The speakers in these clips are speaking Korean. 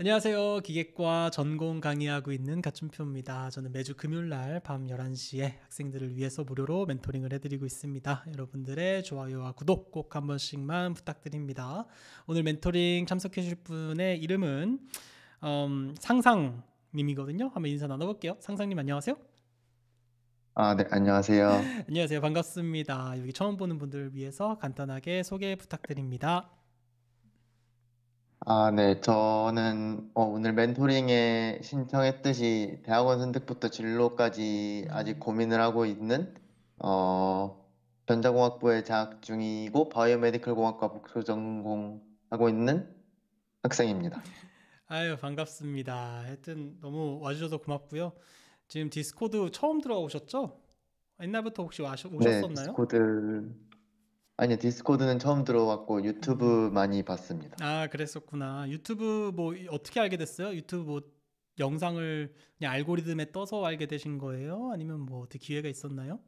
안녕하세요. 기계과 전공 강의하고 있는 가춘표입니다. 저는 매주 금요일 날 밤 11시에 학생들을 위해서 무료로 멘토링을 해드리고 있습니다. 여러분들의 좋아요와 구독 꼭 한 번씩만 부탁드립니다. 오늘 멘토링 참석해 주실 분의 이름은 음, 상상님이거든요. 한번 인사 나눠볼게요. 상상님 안녕하세요. 아, 네, 안녕하세요. 안녕하세요. 반갑습니다. 여기 처음 보는 분들을 위해서 간단하게 소개 부탁드립니다. 아, 네. 저는 어, 오늘 멘토링에 신청했듯이 대학원 선택부터 진로까지 아직 음. 고민을 하고 있는 어, 전자공학부에 재학 중이고 바이오메디컬 공학과 복수 전공하고 있는 학생입니다. 아유, 반갑습니다. 하여튼 너무 와주셔서 고맙고요. 지금 디스코드 처음 들어오셨죠? 옛날부터 혹시 와셔, 네, 오셨었나요? 네, 디스코드 아니요, 디스코드는 처음 들어왔고 유튜브 음. 많이 봤습니다. 아, 그랬었구나. 유튜브 뭐 어떻게 알게 됐어요? 유튜브 뭐 영상을 그냥 알고리즘에 떠서 알게 되신 거예요? 아니면 뭐 어떻게 기회가 있었나요?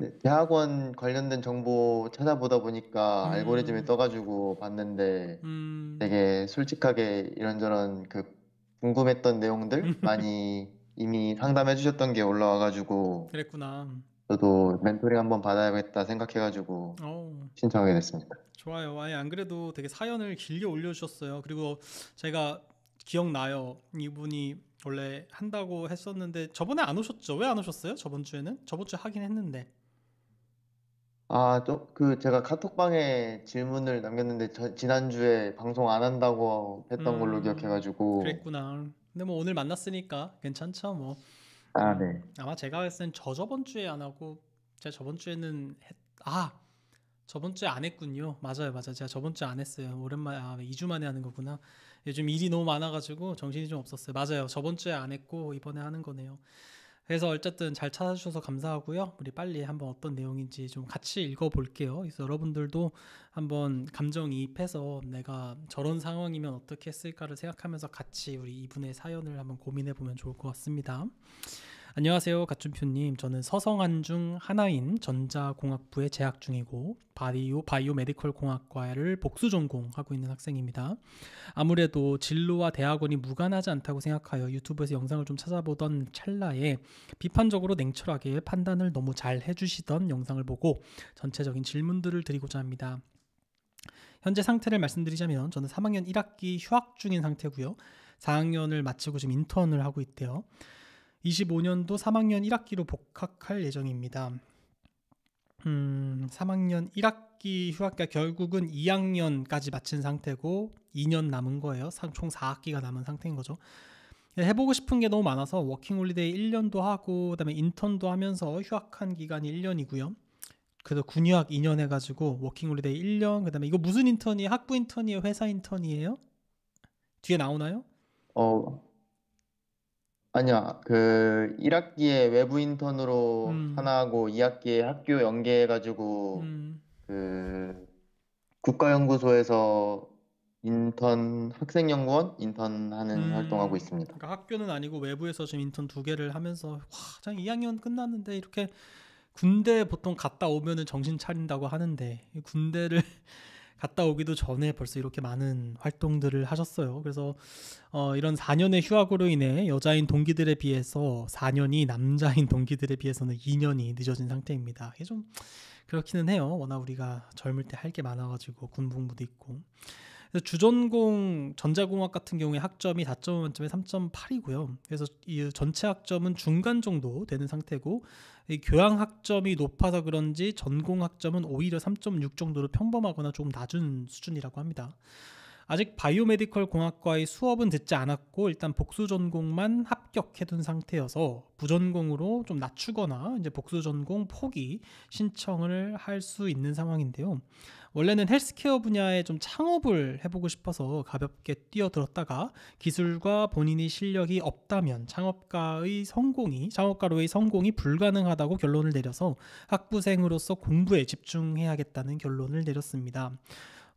네, 대학원 관련된 정보 찾아보다 보니까 음. 알고리즘에 떠가지고 봤는데 음. 되게 솔직하게 이런저런 그 궁금했던 내용들 많이 이미 상담해 주셨던 게 올라와가지고 그랬구나. 저도 멘토링 한번 받아야겠다 생각해가지고 오. 신청하게 됐습니다. 좋아요. 아예 안 그래도 되게 사연을 길게 올려주셨어요. 그리고 제가 기억나요. 이분이 원래 한다고 했었는데 저번에 안 오셨죠? 왜 안 오셨어요? 저번 주에는? 저번 주에 하긴 했는데. 아, 저, 그 제가 카톡방에 질문을 남겼는데 저, 지난주에 방송 안 한다고 했던 걸로 음, 기억해가지고. 그랬구나. 근데 뭐 오늘 만났으니까 괜찮죠, 뭐. 아, 음. 네. 아마 제가 했을 땐 저저번 주에 안 하고 제가 저번 주에는 했... 아 저번 주에 안 했군요. 맞아요, 맞아요. 제가 저번 주에 안 했어요. 오랜만에 아, 2주 만에 하는 거구나. 요즘 일이 너무 많아가지고 정신이 좀 없었어요. 맞아요. 저번 주에 안 했고 이번에 하는 거네요. 그래서 어쨌든 잘 찾아주셔서 감사하고요. 우리 빨리 한번 어떤 내용인지 좀 같이 읽어볼게요. 그래서 여러분들도 한번 감정이입해서 내가 저런 상황이면 어떻게 했을까를 생각하면서 같이 우리 이분의 사연을 한번 고민해보면 좋을 것 같습니다. 안녕하세요. 가춘표님. 저는 서성한중 하나인 전자공학부에 재학 중이고 바이오, 바이오 메디컬 공학과를 복수 전공하고 있는 학생입니다. 아무래도 진로와 대학원이 무관하지 않다고 생각하여 유튜브에서 영상을 좀 찾아보던 찰나에 비판적으로 냉철하게 판단을 너무 잘 해주시던 영상을 보고 전체적인 질문들을 드리고자 합니다. 현재 상태를 말씀드리자면 저는 3학년 1학기 휴학 중인 상태고요. 4학년을 마치고 지금 인턴을 하고 있대요. 25년도 3학년 1학기로 복학할 예정입니다. 음, 3학년 1학기 휴학기가 결국은 2학년까지 마친 상태고 2년 남은 거예요. 총 4학기가 남은 상태인 거죠. 예, 해보고 싶은 게 너무 많아서 워킹홀리데이 1년도 하고 그다음에 인턴도 하면서 휴학한 기간이 1년이고요. 그래서 군휴학 2년 해가지고 워킹홀리데이 1년 그다음에 이거 무슨 인턴이에요? 학부 인턴이에요? 회사 인턴이에요? 뒤에 나오나요? 어 아니야. 그 1학기에 외부 인턴으로 음. 하나 하고 2학기에 학교 연계해 가지고 음. 그 국가연구소에서 인턴 학생연구원 인턴 하는 음. 활동하고 있습니다. 그러니까 학교는 아니고 외부에서 지금 인턴 두 개를 하면서 와, 2학년 끝났는데 이렇게 군대 보통 갔다 오면은 정신 차린다고 하는데 군대를 갔다 오기도 전에 벌써 이렇게 많은 활동들을 하셨어요. 그래서 어, 이런 4년의 휴학으로 인해 여자인 동기들에 비해서 4년이 남자인 동기들에 비해서는 2년이 늦어진 상태입니다. 이게 좀 그렇기는 해요. 워낙 우리가 젊을 때 할 게 많아가지고 군복무도 있고. 그래서 주전공 전자공학 같은 경우에 학점이 4점 만점에 3.8이고요. 그래서 이 전체 학점은 중간 정도 되는 상태고 이 교양 학점이 높아서 그런지 전공 학점은 오히려 3.6 정도로 평범하거나 조금 낮은 수준이라고 합니다. 아직 바이오메디컬 공학과의 수업은 듣지 않았고 일단 복수 전공만 합격해둔 상태여서 부전공으로 좀 낮추거나 이제 복수 전공 포기 신청을 할 수 있는 상황인데요. 원래는 헬스케어 분야에 좀 창업을 해보고 싶어서 가볍게 뛰어들었다가 기술과 본인이 실력이 없다면 창업가의 성공이 창업가로의 성공이 불가능하다고 결론을 내려서 학부생으로서 공부에 집중해야겠다는 결론을 내렸습니다.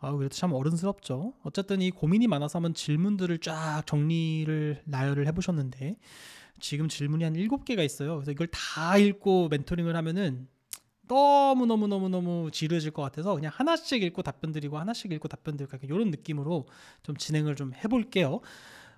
아, 그래도 참 어른스럽죠. 어쨌든 이 고민이 많아서 한번 질문들을 쫙 정리를 나열을 해보셨는데 지금 질문이 한 일곱 개가 있어요. 그래서 이걸 다 읽고 멘토링을 하면은 너무 너무 너무 너무 지루해질 것 같아서 그냥 하나씩 읽고 답변 드리고 하나씩 읽고 답변 드리고 이런 느낌으로 좀 진행을 좀 해볼게요.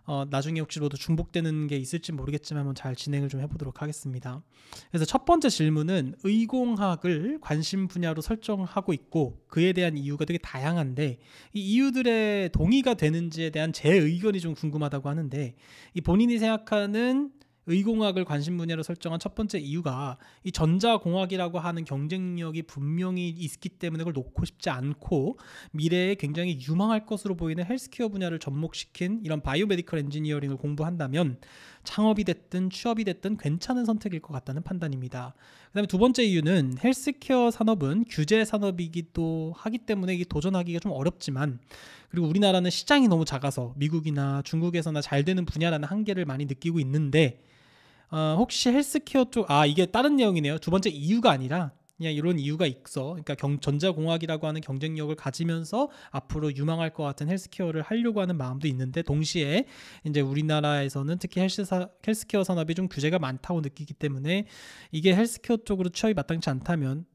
어, 나중에 혹시라도 중복되는 게 있을지 모르겠지만 한번 잘 진행을 좀 해보도록 하겠습니다. 그래서 첫 번째 질문은 의공학을 관심 분야로 설정하고 있고 그에 대한 이유가 되게 다양한데 이 이유들의 동의가 되는지에 대한 제 의견이 좀 궁금하다고 하는데 이 본인이 생각하는 의공학을 관심 분야로 설정한 첫 번째 이유가 이 전자공학이라고 하는 경쟁력이 분명히 있기 때문에 그걸 놓고 싶지 않고 미래에 굉장히 유망할 것으로 보이는 헬스케어 분야를 접목시킨 이런 바이오메디컬 엔지니어링을 공부한다면 창업이 됐든 취업이 됐든 괜찮은 선택일 것 같다는 판단입니다. 그다음에 두 번째 이유는 헬스케어 산업은 규제 산업이기도 하기 때문에 도전하기가 좀 어렵지만 그리고 우리나라는 시장이 너무 작아서 미국이나 중국에서나 잘 되는 분야라는 한계를 많이 느끼고 있는데 어, 혹시 헬스케어 쪽 아 이게 다른 내용이네요. 두 번째 이유가 아니라 그냥 이런 이유가 있어. 그러니까 경, 전자공학이라고 하는 경쟁력을 가지면서 앞으로 유망할 것 같은 헬스케어를 하려고 하는 마음도 있는데 동시에 이제 우리나라에서는 특히 헬스사, 헬스케어 산업이 좀 규제가 많다고 느끼기 때문에 이게 헬스케어 쪽으로 취업이 마땅치 않다면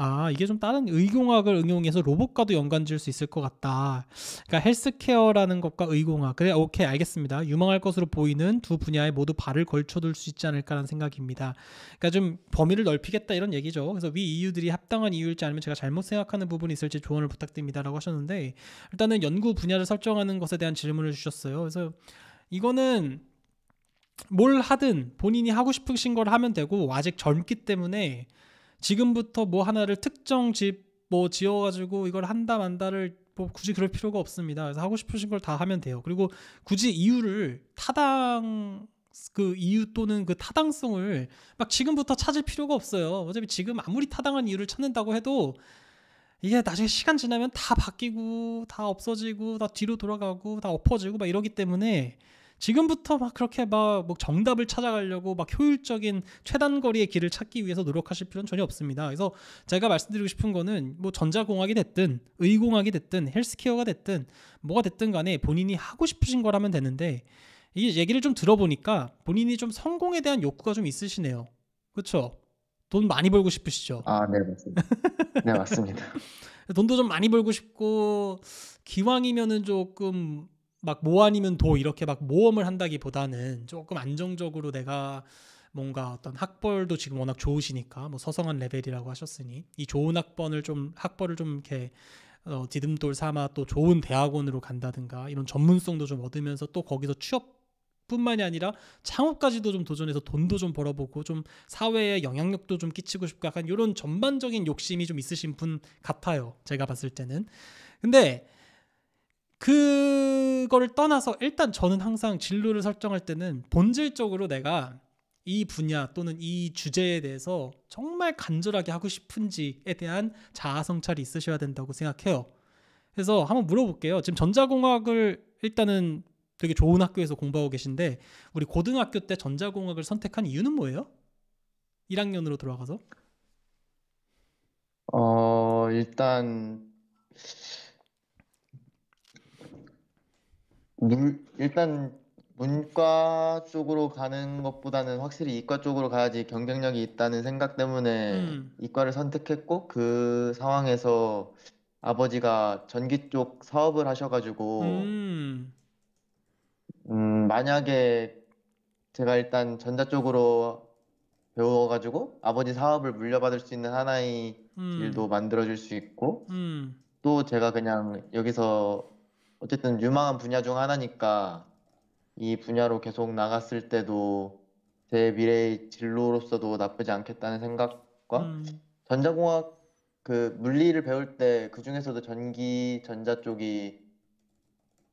아, 이게 좀 다른 의공학을 응용해서 로봇과도 연관 지을 수 있을 것 같다. 그러니까 헬스케어라는 것과 의공학. 그래, 오케이, 알겠습니다. 유망할 것으로 보이는 두 분야에 모두 발을 걸쳐둘 수 있지 않을까라는 생각입니다. 그러니까 좀 범위를 넓히겠다 이런 얘기죠. 그래서 위 이유들이 합당한 이유일지 아니면 제가 잘못 생각하는 부분이 있을지 조언을 부탁드립니다라고 하셨는데 일단은 연구 분야를 설정하는 것에 대한 질문을 주셨어요. 그래서 이거는 뭘 하든 본인이 하고 싶으신 걸 하면 되고 아직 젊기 때문에 지금부터 뭐 하나를 특정 집 뭐 지어가지고 이걸 한다 만다를 뭐 굳이 그럴 필요가 없습니다. 그래서 하고 싶으신 걸 다 하면 돼요. 그리고 굳이 이유를 타당 그 이유 또는 그 타당성을 막 지금부터 찾을 필요가 없어요. 어차피 지금 아무리 타당한 이유를 찾는다고 해도 이게 나중에 시간 지나면 다 바뀌고 다 없어지고 다 뒤로 돌아가고 다 엎어지고 막 이러기 때문에 지금부터 막 그렇게 막뭐 정답을 찾아가려고 막 효율적인 최단거리의 길을 찾기 위해서 노력하실 필요는 전혀 없습니다. 그래서 제가 말씀드리고 싶은 거는 뭐 전자공학이 됐든 의공학이 됐든 헬스케어가 됐든 뭐가 됐든 간에 본인이 하고 싶으신 거라면 되는데 이 얘기를 좀 들어보니까 본인이 좀 성공에 대한 욕구가 좀 있으시네요. 그렇죠? 돈 많이 벌고 싶으시죠? 아, 네, 맞습니다. 네, 맞습니다. 돈도 좀 많이 벌고 싶고 기왕이면은 조금 막모 뭐 아니면 도 이렇게 막 모험을 한다기보다는 조금 안정적으로 내가 뭔가 어떤 학벌도 지금 워낙 좋으시니까 뭐 서성한 레벨이라고 하셨으니 이 좋은 학번을 좀 학벌을 좀 이렇게 어, 디딤돌 삼아 또 좋은 대학원으로 간다든가 이런 전문성도 좀 얻으면서 또 거기서 취업 뿐만이 아니라 창업까지도 좀 도전해서 돈도 좀 벌어보고 좀 사회에 영향력도 좀 끼치고 싶고 약간 이런 전반적인 욕심이 좀 있으신 분 같아요. 제가 봤을 때는. 근데 그거를 떠나서 일단 저는 항상 진로를 설정할 때는 본질적으로 내가 이 분야 또는 이 주제에 대해서 정말 간절하게 하고 싶은지에 대한 자아 성찰이 있으셔야 된다고 생각해요. 그래서 한번 물어볼게요. 지금 전자공학을 일단은 되게 좋은 학교에서 공부하고 계신데 우리 고등학교 때 전자공학을 선택한 이유는 뭐예요? 1학년으로 돌아가서? 어, 일단 물, 일단 문과 쪽으로 가는 것보다는 확실히 이과 쪽으로 가야지 경쟁력이 있다는 생각 때문에 음. 이과를 선택했고 그 상황에서 아버지가 전기 쪽 사업을 하셔가지고 음. 음, 만약에 제가 일단 전자 쪽으로 배워가지고 아버지 사업을 물려받을 수 있는 하나의 음. 길도 만들어줄 수 있고 음. 또 제가 그냥 여기서 어쨌든 유망한 분야 중 하나니까 이 분야로 계속 나갔을 때도 제 미래의 진로로서도 나쁘지 않겠다는 생각과 음. 전자공학 그 물리를 배울 때 그 중에서도 전기 전자 쪽이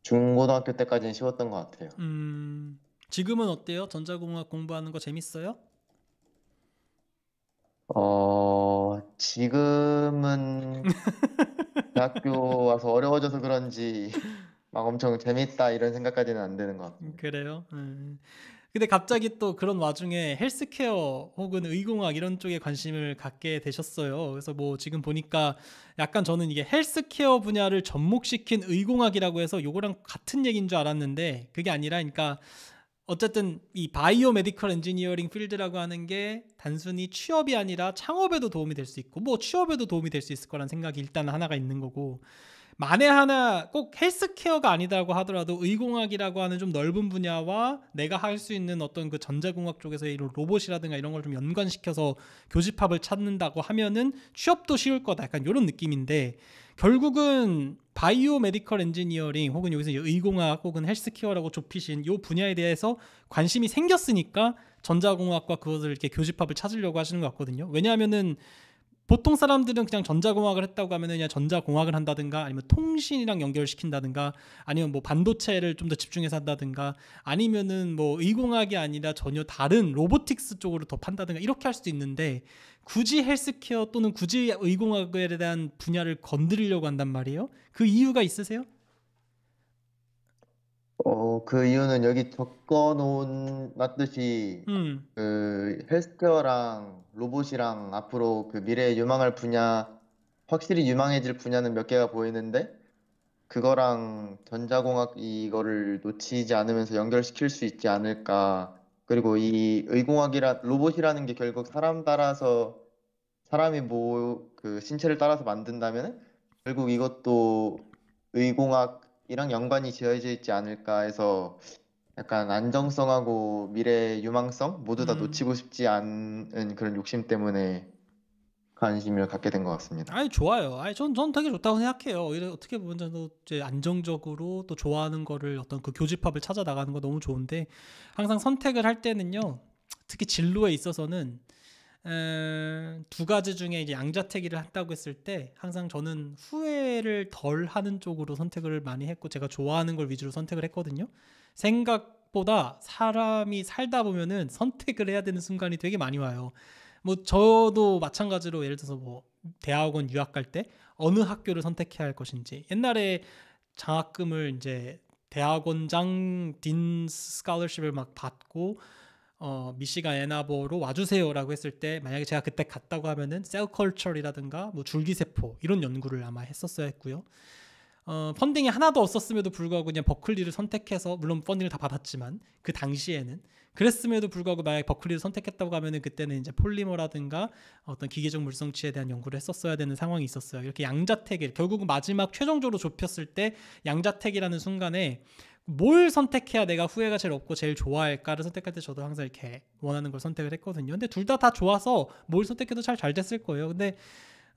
중고등학교 때까지는 쉬웠던 것 같아요. 음 지금은 어때요? 전자공학 공부하는 거 재밌어요? 어 지금은 대학교 와서 어려워져서 그런지 막 엄청 재밌다 이런 생각까지는 안되는것 같아요. 그래요? 음. 근데 갑자기 또 그런 와중에 헬스케어 혹은 의공학 이런 쪽에 관심을 갖게 되셨어요. 그래서 뭐 지금 보니까 약간 저는 이게 헬스케어 분야를 접목시킨 의공학이라고 해서 요거랑 같은 얘기인 줄 알았는데 그게 아니라 그러니까 어쨌든 이 바이오 메디컬 엔지니어링 필드라고 하는 게 단순히 취업이 아니라 창업에도 도움이 될 수 있고 뭐 취업에도 도움이 될 수 있을 거란 생각이 일단 하나가 있는 거고 만에 하나 꼭 헬스케어가 아니다고 하더라도 의공학이라고 하는 좀 넓은 분야와 내가 할 수 있는 어떤 그 전자공학 쪽에서 이런 로봇이라든가 이런 걸 좀 연관시켜서 교집합을 찾는다고 하면은 취업도 쉬울 거다 약간 이런 느낌인데 결국은 바이오 메디컬 엔지니어링 혹은 여기서 의공학 혹은 헬스케어라고 좁히신 이 분야에 대해서 관심이 생겼으니까 전자공학과 그것을 이렇게 교집합을 찾으려고 하시는 것 같거든요. 왜냐하면은 보통 사람들은 그냥 전자공학을 했다고 하면은 그냥 전자공학을 한다든가 아니면 통신이랑 연결시킨다든가 아니면 뭐 반도체를 좀 더 집중해서 한다든가 아니면은 뭐 의공학이 아니라 전혀 다른 로보틱스 쪽으로 더 판다든가 이렇게 할 수도 있는데 굳이 헬스케어 또는 굳이 의공학에 대한 분야를 건드리려고 한단 말이에요. 그 이유가 있으세요? 어, 그 이유는 여기 적어놓은 맞듯이 음. 그 헬스케어랑 로봇이랑 앞으로 그 미래에 유망할 분야 확실히 유망해질 분야는 몇 개가 보이는데 그거랑 전자공학 이거를 놓치지 않으면서 연결시킬 수 있지 않을까 그리고 이 의공학이라 로봇이라는 게 결국 사람 따라서 사람이 뭐 그 신체를 따라서 만든다면 결국 이것도 의공학이랑 연관이 지어져 있지 않을까 해서 약간 안정성하고 미래 유망성 모두 다 음. 놓치고 싶지 않은 그런 욕심 때문에 관심을 갖게 된 것 같습니다. 아니 좋아요. 아니 전, 전 되게 좋다고 생각해요. 오히 어떻게 보면 저도 이제 안정적으로 또 좋아하는 거를 어떤 그 교집합을 찾아 나가는 거 너무 좋은데 항상 선택을 할 때는요. 특히 진로에 있어서는 에, 두 가지 중에 이제 양자택일을 한다고 했을 때 항상 저는 후회를 덜 하는 쪽으로 선택을 많이 했고 제가 좋아하는 걸 위주로 선택을 했거든요. 생각보다 사람이 살다 보면은 선택을 해야 되는 순간이 되게 많이 와요. 뭐 저도 마찬가지로 예를 들어서 뭐 대학원 유학 갈 때 어느 학교를 선택해야 할 것인지 옛날에 장학금을 이제 대학원장 딘 스칼러십을 막 받고 어, 미시간 애나버로 와주세요라고 했을 때 만약에 제가 그때 갔다고 하면은 셀컬처리라든가 뭐 줄기세포 이런 연구를 아마 했었어야 했고요. 어, 펀딩이 하나도 없었음에도 불구하고 그냥 버클리를 선택해서 물론 펀딩을 다 받았지만 그 당시에는 그랬음에도 불구하고 만약 버클리를 선택했다고 하면은 그때는 이제 폴리머라든가 어떤 기계적 물성치에 대한 연구를 했었어야 되는 상황이 있었어요. 이렇게 양자택일 결국은 마지막 최종적으로 좁혔을 때 양자택이라는 순간에 뭘 선택해야 내가 후회가 제일 없고 제일 좋아할까를 선택할 때 저도 항상 이렇게 원하는 걸 선택을 했거든요. 근데 둘 다다 다 좋아서 뭘 선택해도 잘 잘 됐을 거예요. 근데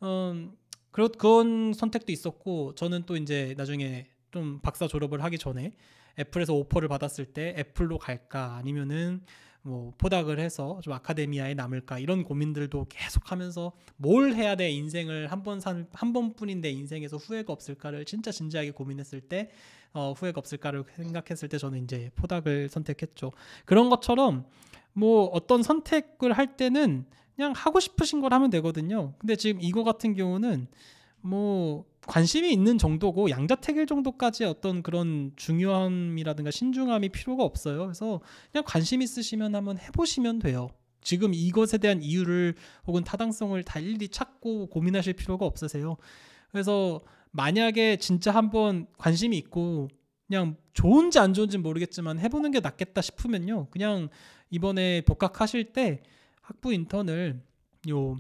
음 그런 선택도 있었고 저는 또 이제 나중에 좀 박사 졸업을 하기 전에 애플에서 오퍼를 받았을 때 애플로 갈까 아니면은 뭐 포닥을 해서 좀 아카데미아에 남을까 이런 고민들도 계속 하면서 뭘 해야 돼 인생을 한번산한 번뿐인 데 인생에서 후회가 없을까를 진짜 진지하게 고민했을 때 어, 후회가 없을까를 생각했을 때 저는 이제 포닥을 선택했죠. 그런 것처럼 뭐 어떤 선택을 할 때는 그냥 하고 싶으신 걸 하면 되거든요. 근데 지금 이거 같은 경우는 뭐 관심이 있는 정도고 양자택일 정도까지 어떤 그런 중요함이라든가 신중함이 필요가 없어요. 그래서 그냥 관심 있으시면 한번 해보시면 돼요. 지금 이것에 대한 이유를 혹은 타당성을 다 일일이 찾고 고민하실 필요가 없으세요. 그래서 만약에 진짜 한번 관심이 있고 그냥 좋은지 안좋은지 모르겠지만 해보는 게 낫겠다 싶으면요. 그냥 이번에 복학하실 때 학부 인턴을 요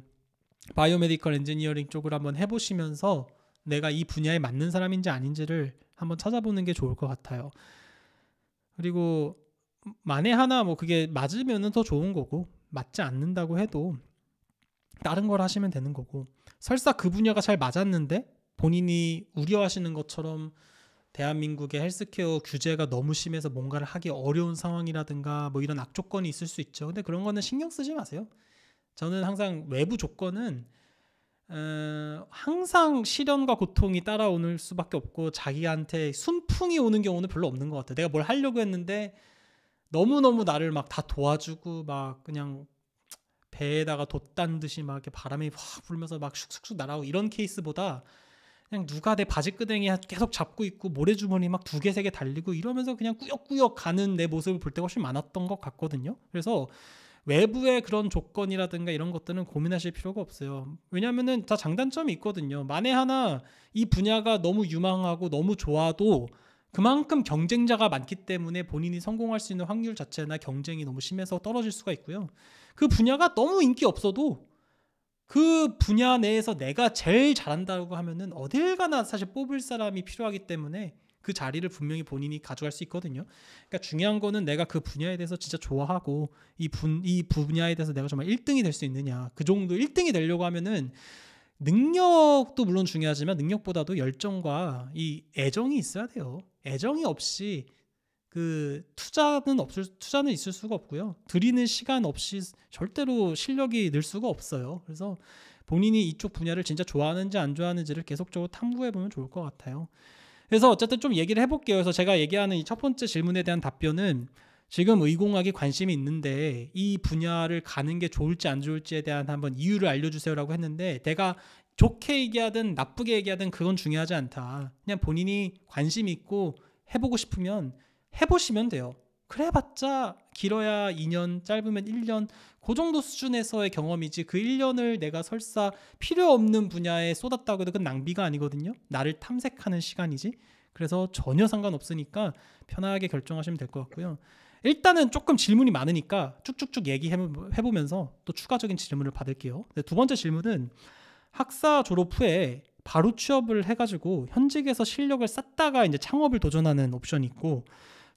바이오메디컬 엔지니어링 쪽을 한번 해보시면서 내가 이 분야에 맞는 사람인지 아닌지를 한번 찾아보는 게 좋을 것 같아요. 그리고 만에 하나 뭐 그게 맞으면은 더 좋은 거고 맞지 않는다고 해도 다른 걸 하시면 되는 거고 설사 그 분야가 잘 맞았는데 본인이 우려하시는 것처럼 대한민국의 헬스케어 규제가 너무 심해서 뭔가를 하기 어려운 상황이라든가 뭐 이런 악조건이 있을 수 있죠. 근데 그런 거는 신경 쓰지 마세요. 저는 항상 외부 조건은 항상 시련과 고통이 따라오는 수밖에 없고 자기한테 순풍이 오는 경우는 별로 없는 것 같아. 내가 뭘 하려고 했는데 너무 너무 나를 막 다 도와주고 막 그냥 배에다가 돛단 듯이 막 이렇게 바람이 확 불면서 막 슉슉슉 날아오고 이런 케이스보다 그냥 누가 내 바지 끄댕이 계속 잡고 있고 모래주머니 막 두 개 세 개 달리고 이러면서 그냥 꾸역꾸역 가는 내 모습을 볼 때가 훨씬 많았던 것 같거든요. 그래서 외부의 그런 조건이라든가 이런 것들은 고민하실 필요가 없어요. 왜냐하면다 장단점이 있거든요. 만에 하나 이 분야가 너무 유망하고 너무 좋아도 그만큼 경쟁자가 많기 때문에 본인이 성공할 수 있는 확률 자체나 경쟁이 너무 심해서 떨어질 수가 있고요. 그 분야가 너무 인기 없어도 그 분야 내에서 내가 제일 잘한다고 하면은 어딜 가나 사실 뽑을 사람이 필요하기 때문에 그 자리를 분명히 본인이 가져갈 수 있거든요. 그러니까 중요한 거는 내가 그 분야에 대해서 진짜 좋아하고 이 분 이 분야에 대해서 내가 정말 1등이 될 수 있느냐. 그 정도 1등이 되려고 하면은 능력도 물론 중요하지만 능력보다도 열정과 이 애정이 있어야 돼요. 애정이 없이 그 투자는 없을 투자는 있을 수가 없고요. 드리는 시간 없이 절대로 실력이 늘 수가 없어요. 그래서 본인이 이쪽 분야를 진짜 좋아하는지 안 좋아하는지를 계속적으로 탐구해 보면 좋을 것 같아요. 그래서 어쨌든 좀 얘기를 해볼게요. 그래서 제가 얘기하는 이 첫 번째 질문에 대한 답변은 지금 의공학에 관심이 있는데 이 분야를 가는 게 좋을지 안 좋을지에 대한 한번 이유를 알려주세요라고 했는데 내가 좋게 얘기하든 나쁘게 얘기하든 그건 중요하지 않다. 그냥 본인이 관심 있고 해보고 싶으면 해보시면 돼요. 그래봤자 길어야 2년, 짧으면 1년 그 정도 수준에서의 경험이지 그 1년을 내가 설사 필요 없는 분야에 쏟았다고 해도 그건 낭비가 아니거든요. 나를 탐색하는 시간이지. 그래서 전혀 상관없으니까 편하게 결정하시면 될 것 같고요. 일단은 조금 질문이 많으니까 쭉쭉쭉 얘기해보면서 또 추가적인 질문을 받을게요. 네, 두 번째 질문은 학사 졸업 후에 바로 취업을 해가지고 현직에서 실력을 쌓다가 이제 창업을 도전하는 옵션이 있고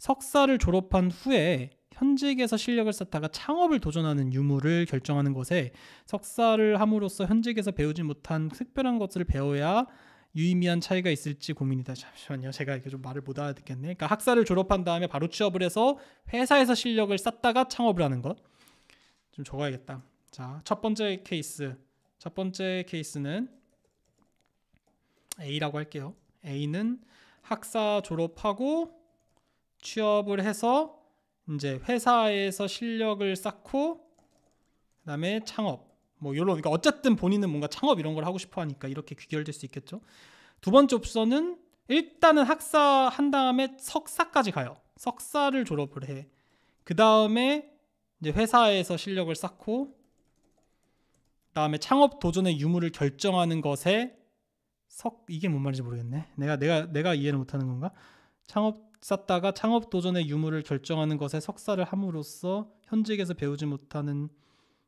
석사를 졸업한 후에 현직에서 실력을 쌓다가 창업을 도전하는 유무를 결정하는 것에 석사를 함으로써 현직에서 배우지 못한 특별한 것을 배워야 유의미한 차이가 있을지 고민이다. 잠시만요. 제가 이게 렇좀 말을 못 알아듣겠네. 그러니까 학사를 졸업한 다음에 바로 취업을 해서 회사에서 실력을 쌓다가 창업을 하는 것. 좀 적어야겠다. 자, 첫 번째 케이스. 첫 번째 케이스는 A라고 할게요. A는 학사 졸업하고 취업을 해서 이제 회사에서 실력을 쌓고 그다음에 창업 뭐 이런 그러니까 어쨌든 본인은 뭔가 창업 이런 걸 하고 싶어 하니까 이렇게 귀결될 수 있겠죠. 두 번째 옵션은 일단은 학사 한 다음에 석사까지 가요. 석사를 졸업을 해. 그 다음에 이제 회사에서 실력을 쌓고 다음에 창업 도전의 유무를 결정하는 것에 석 이게 뭔 말인지 모르겠네. 내가 내가 내가 이해를 못하는 건가? 창업 쌓다가 창업 도전의 유무를 결정하는 것에 석사를 함으로써 현직에서 배우지 못하는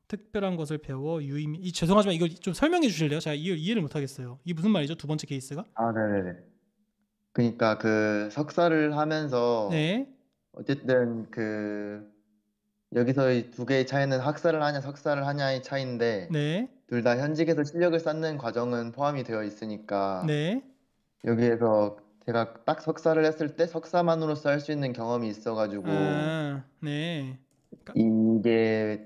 특별한 것을 배워 유의미. 이 죄송하지만 이걸 좀 설명해 주실래요? 제가 이걸 이해를 못 하겠어요. 이게 무슨 말이죠? 두 번째 케이스가? 아, 네, 네. 그러니까 그 석사를 하면서 네. 어쨌든 그 여기서 이두 개의 차이는 학사를 하냐 석사를 하냐의 차이인데 네. 둘 다 현직에서 실력을 쌓는 과정은 포함이 되어 있으니까 네. 여기에서 제가 딱 석사를 했을 때 석사만으로서 할 수 있는 경험이 있어가지고 아, 네. 그러니까 이게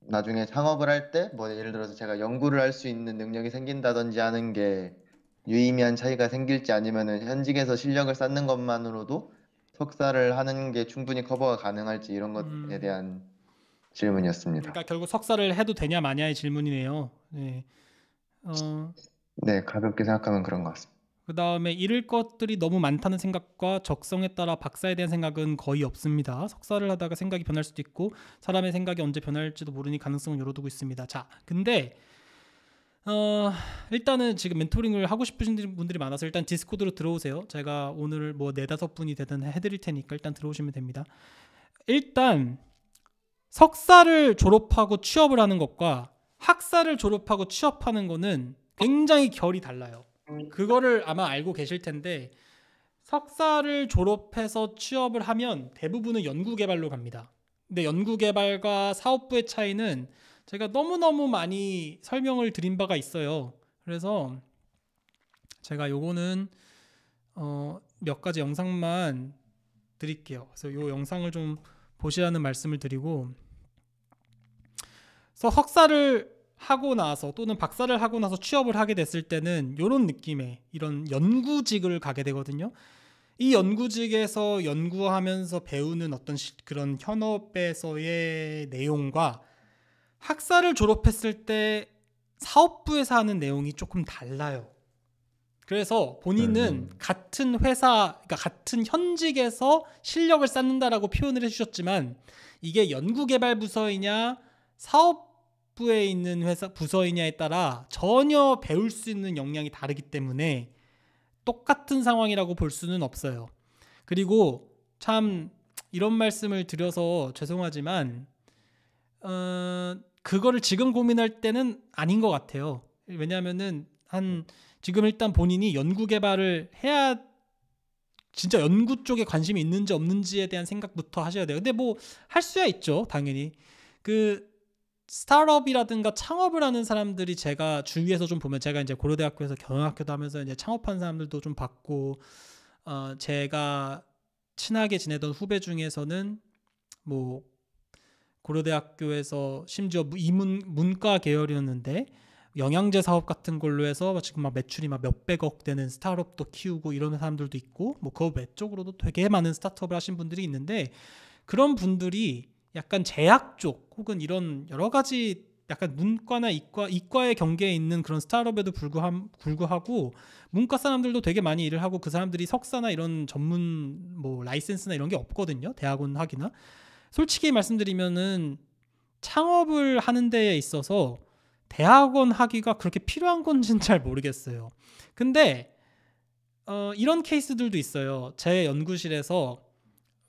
나중에 창업을 할 때 뭐 예를 들어서 제가 연구를 할 수 있는 능력이 생긴다든지 하는 게 유의미한 차이가 생길지 아니면은 현직에서 실력을 쌓는 것만으로도 석사를 하는 게 충분히 커버가 가능할지 이런 것에 음. 대한 질문이었습니다. 그러니까 결국 석사를 해도 되냐 마냐의 질문이네요. 네. 어... 네, 가볍게 생각하면 그런 것 같습니다. 그 다음에 잃을 것들이 너무 많다는 생각과 적성에 따라 박사에 대한 생각은 거의 없습니다. 석사를 하다가 생각이 변할 수도 있고 사람의 생각이 언제 변할지도 모르니 가능성은 열어두고 있습니다. 자, 근데 어, 일단은 지금 멘토링을 하고 싶으신 분들이 많아서 일단 디스코드로 들어오세요. 제가 오늘 뭐 네다섯 분이 되든 해드릴 테니까 일단 들어오시면 됩니다. 일단 석사를 졸업하고 취업을 하는 것과 학사를 졸업하고 취업하는 거는 굉장히 결이 달라요. 그거를 아마 알고 계실 텐데 석사를 졸업해서 취업을 하면 대부분은 연구개발로 갑니다. 근데 연구개발과 사업부의 차이는 제가 너무너무 많이 설명을 드린 바가 있어요. 그래서 제가 요거는 어몇 가지 영상만 드릴게요. 그래서 요 영상을 좀 보시라는 말씀을 드리고 그래서 석사를 하고 나서 또는 박사를 하고 나서 취업을 하게 됐을 때는 이런 느낌의 이런 연구직을 가게 되거든요. 이 연구직에서 연구하면서 배우는 어떤 그런 현업에서의 내용과 학사를 졸업했을 때 사업부에서 하는 내용이 조금 달라요. 그래서 본인은 음. 같은 회사, 그러니까 같은 현직에서 실력을 쌓는다라고 표현을 해주셨지만 이게 연구개발부서이냐 사업 학부에 있는 회사 부서이냐에 따라 전혀 배울 수 있는 역량이 다르기 때문에 똑같은 상황이라고 볼 수는 없어요. 그리고 참 이런 말씀을 드려서 죄송하지만 어, 그거를 지금 고민할 때는 아닌 것 같아요. 왜냐하면은 한 지금 일단 본인이 연구 개발을 해야 진짜 연구 쪽에 관심이 있는지 없는지에 대한 생각부터 하셔야 돼요. 근데 뭐 할 수야 있죠, 당연히. 그 스타트업이라든가 창업을 하는 사람들이 제가 주위에서 좀 보면 제가 이제 고려대학교에서 경영학교도 하면서 이제 창업한 사람들도 좀 봤고 어 제가 친하게 지내던 후배 중에서는 뭐 고려대학교에서 심지어 이문 문과 계열이었는데 영양제 사업 같은 걸로 해서 지금 막 매출이 막 몇백억 되는 스타트업도 키우고 이런 사람들도 있고 뭐 그외 쪽으로도 되게 많은 스타트업을 하신 분들이 있는데 그런 분들이 약간 제약 쪽 혹은 이런 여러 가지 약간 문과나 이과 이과의 경계에 있는 그런 스타트업에도 불구함, 불구하고 문과 사람들도 되게 많이 일을 하고 그 사람들이 석사나 이런 전문 뭐 라이센스나 이런 게 없거든요 대학원 학이나 솔직히 말씀드리면은 창업을 하는 데에 있어서 대학원 학위가 그렇게 필요한 건지는 잘 모르겠어요 근데 어, 이런 케이스들도 있어요 제 연구실에서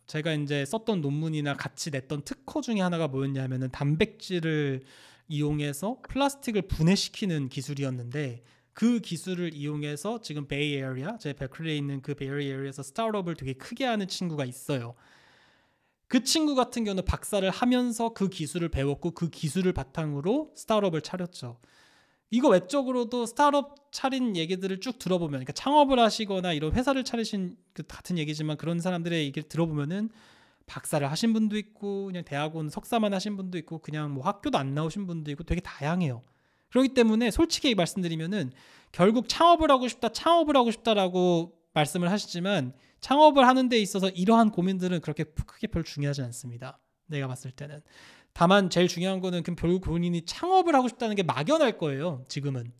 제가 이제 썼던 논문이나 같이 냈던 특허 중에 하나가 뭐였냐면은 단백질을 이용해서 플라스틱을 분해시키는 기술이었는데 그 기술을 이용해서 지금 베이에리아 제 베클리에 있는 그 베이에리아에서 스타트업을 되게 크게 하는 친구가 있어요. 그 친구 같은 경우는 박사를 하면서 그 기술을 배웠고 그 기술을 바탕으로 스타트업을 차렸죠. 이거 외적으로도 스타트업 차린 얘기들을 쭉 들어보면 그러니까 창업을 하시거나 이런 회사를 차리신 그 같은 얘기지만 그런 사람들의 얘기를 들어보면은 박사를 하신 분도 있고 그냥 대학원 석사만 하신 분도 있고 그냥 뭐 학교도 안 나오신 분도 있고 되게 다양해요. 그렇기 때문에 솔직히 말씀드리면은 결국 창업을 하고 싶다, 창업을 하고 싶다라고 말씀을 하시지만 창업을 하는 데 있어서 이러한 고민들은 그렇게 크게 별 중요하지 않습니다. 내가 봤을 때는 다만 제일 중요한 거는 그 결국 본인이 창업을 하고 싶다는 게 막연할 거예요. 지금은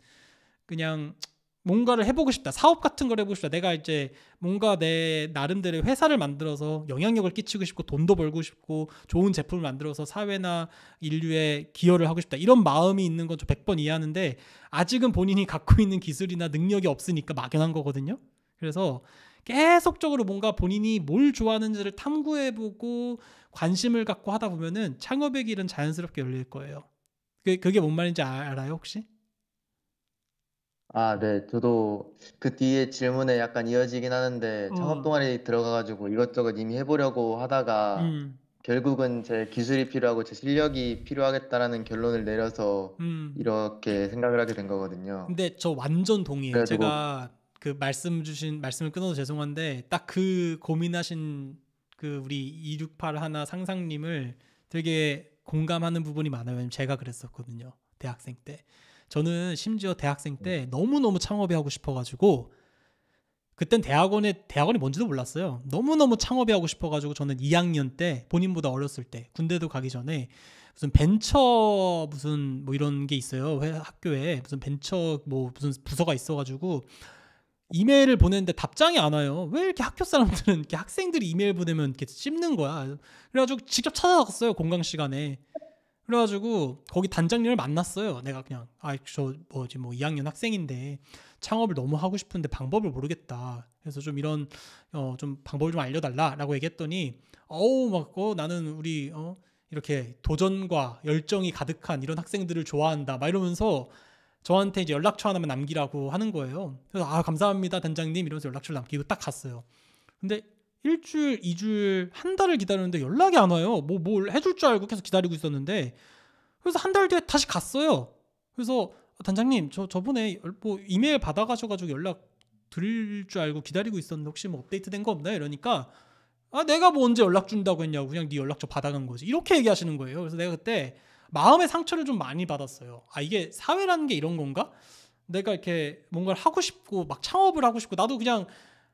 그냥 뭔가를 해보고 싶다. 사업 같은 걸 해보고 싶다. 내가 이제 뭔가 내 나름대로 회사를 만들어서 영향력을 끼치고 싶고 돈도 벌고 싶고 좋은 제품을 만들어서 사회나 인류에 기여를 하고 싶다. 이런 마음이 있는 건좀 100번 이해하는데 아직은 본인이 갖고 있는 기술이나 능력이 없으니까 막연한 거거든요. 그래서 계속적으로 뭔가 본인이 뭘 좋아하는지를 탐구해보고 관심을 갖고 하다 보면은 창업의 길은 자연스럽게 열릴 거예요. 그 그게 뭔 말인지 알아요 혹시? 아, 네. 저도 그 뒤에 질문에 약간 이어지긴 하는데 어. 창업 동아리 들어가가지고 이것저것 이미 해보려고 하다가 음. 결국은 제 기술이 필요하고 제 실력이 필요하겠다라는 결론을 내려서 음. 이렇게 생각을 하게 된 거거든요. 근데 저 완전 동의해요. 제가 그 말씀 주신 말씀을 끊어도 죄송한데 딱 그 고민하신 그 우리 268 하나 상상님을 되게 공감하는 부분이 많아요. 왜냐면 제가 그랬었거든요. 대학생 때. 저는 심지어 대학생 때 음. 너무너무 창업이 하고 싶어가지고 그땐 대학원에 대학원이 뭔지도 몰랐어요. 너무너무 창업이 하고 싶어가지고 저는 2학년 때 본인보다 어렸을 때 군대도 가기 전에 무슨 벤처 무슨 뭐 이런 게 있어요. 학교에 무슨 벤처 뭐 무슨 부서가 있어가지고 이메일을 보냈는데 답장이 안 와요. 왜 이렇게 학교 사람들은 이렇게 학생들이 이메일 보내면 이렇게 씹는 거야. 그래가지고 직접 찾아갔어요 공강 시간에. 그래가지고 거기 단장님을 만났어요. 내가 그냥 아 저 뭐지 뭐 2학년 뭐 학생인데 창업을 너무 하고 싶은데 방법을 모르겠다. 그래서 좀 이런 어 좀 방법을 좀 알려달라라고 얘기했더니 어우 막고 어, 나는 우리 어 이렇게 도전과 열정이 가득한 이런 학생들을 좋아한다 막 이러면서 저한테 이제 연락처 하나만 남기라고 하는 거예요. 그래서 아 감사합니다 단장님 이러면서 연락처를 남기고 딱 갔어요. 근데 일주일, 이주일, 한 달을 기다렸는데 연락이 안 와요. 뭐 뭘 해줄 줄 알고 계속 기다리고 있었는데 그래서 한 달 뒤에 다시 갔어요. 그래서 아, 단장님 저 저번에 뭐 이메일 받아가셔가지고 연락 드릴 줄 알고 기다리고 있었는데 혹시 뭐 업데이트된 거 없나요? 이러니까 아 내가 뭐 언제 연락 준다고 했냐고 그냥 네 연락처 받아간 거지 이렇게 얘기하시는 거예요. 그래서 내가 그때 마음의 상처를 좀 많이 받았어요. 아 이게 사회라는 게 이런 건가? 내가 이렇게 뭔가를 하고 싶고 막 창업을 하고 싶고 나도 그냥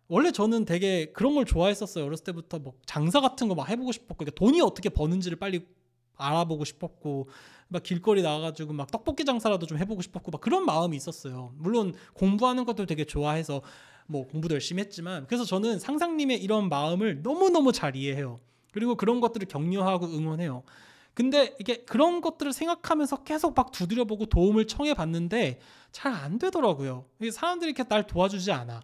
원래 저는 되게 그런 걸 좋아했었어요. 어렸을 때부터 뭐 장사 같은 거 막 해보고 싶었고 그러니까 돈이 어떻게 버는지를 빨리 알아보고 싶었고 막 길거리 나가가지고 막 떡볶이 장사라도 좀 해보고 싶었고 막 그런 마음이 있었어요. 물론 공부하는 것도 되게 좋아해서 뭐 공부도 열심히 했지만 그래서 저는 상상님의 이런 마음을 너무 너무 잘 이해해요. 그리고 그런 것들을 격려하고 응원해요. 근데 이게 그런 것들을 생각하면서 계속 막 두드려보고 도움을 청해 봤는데 잘 안 되더라고요. 사람들이 이렇게 날 도와주지 않아.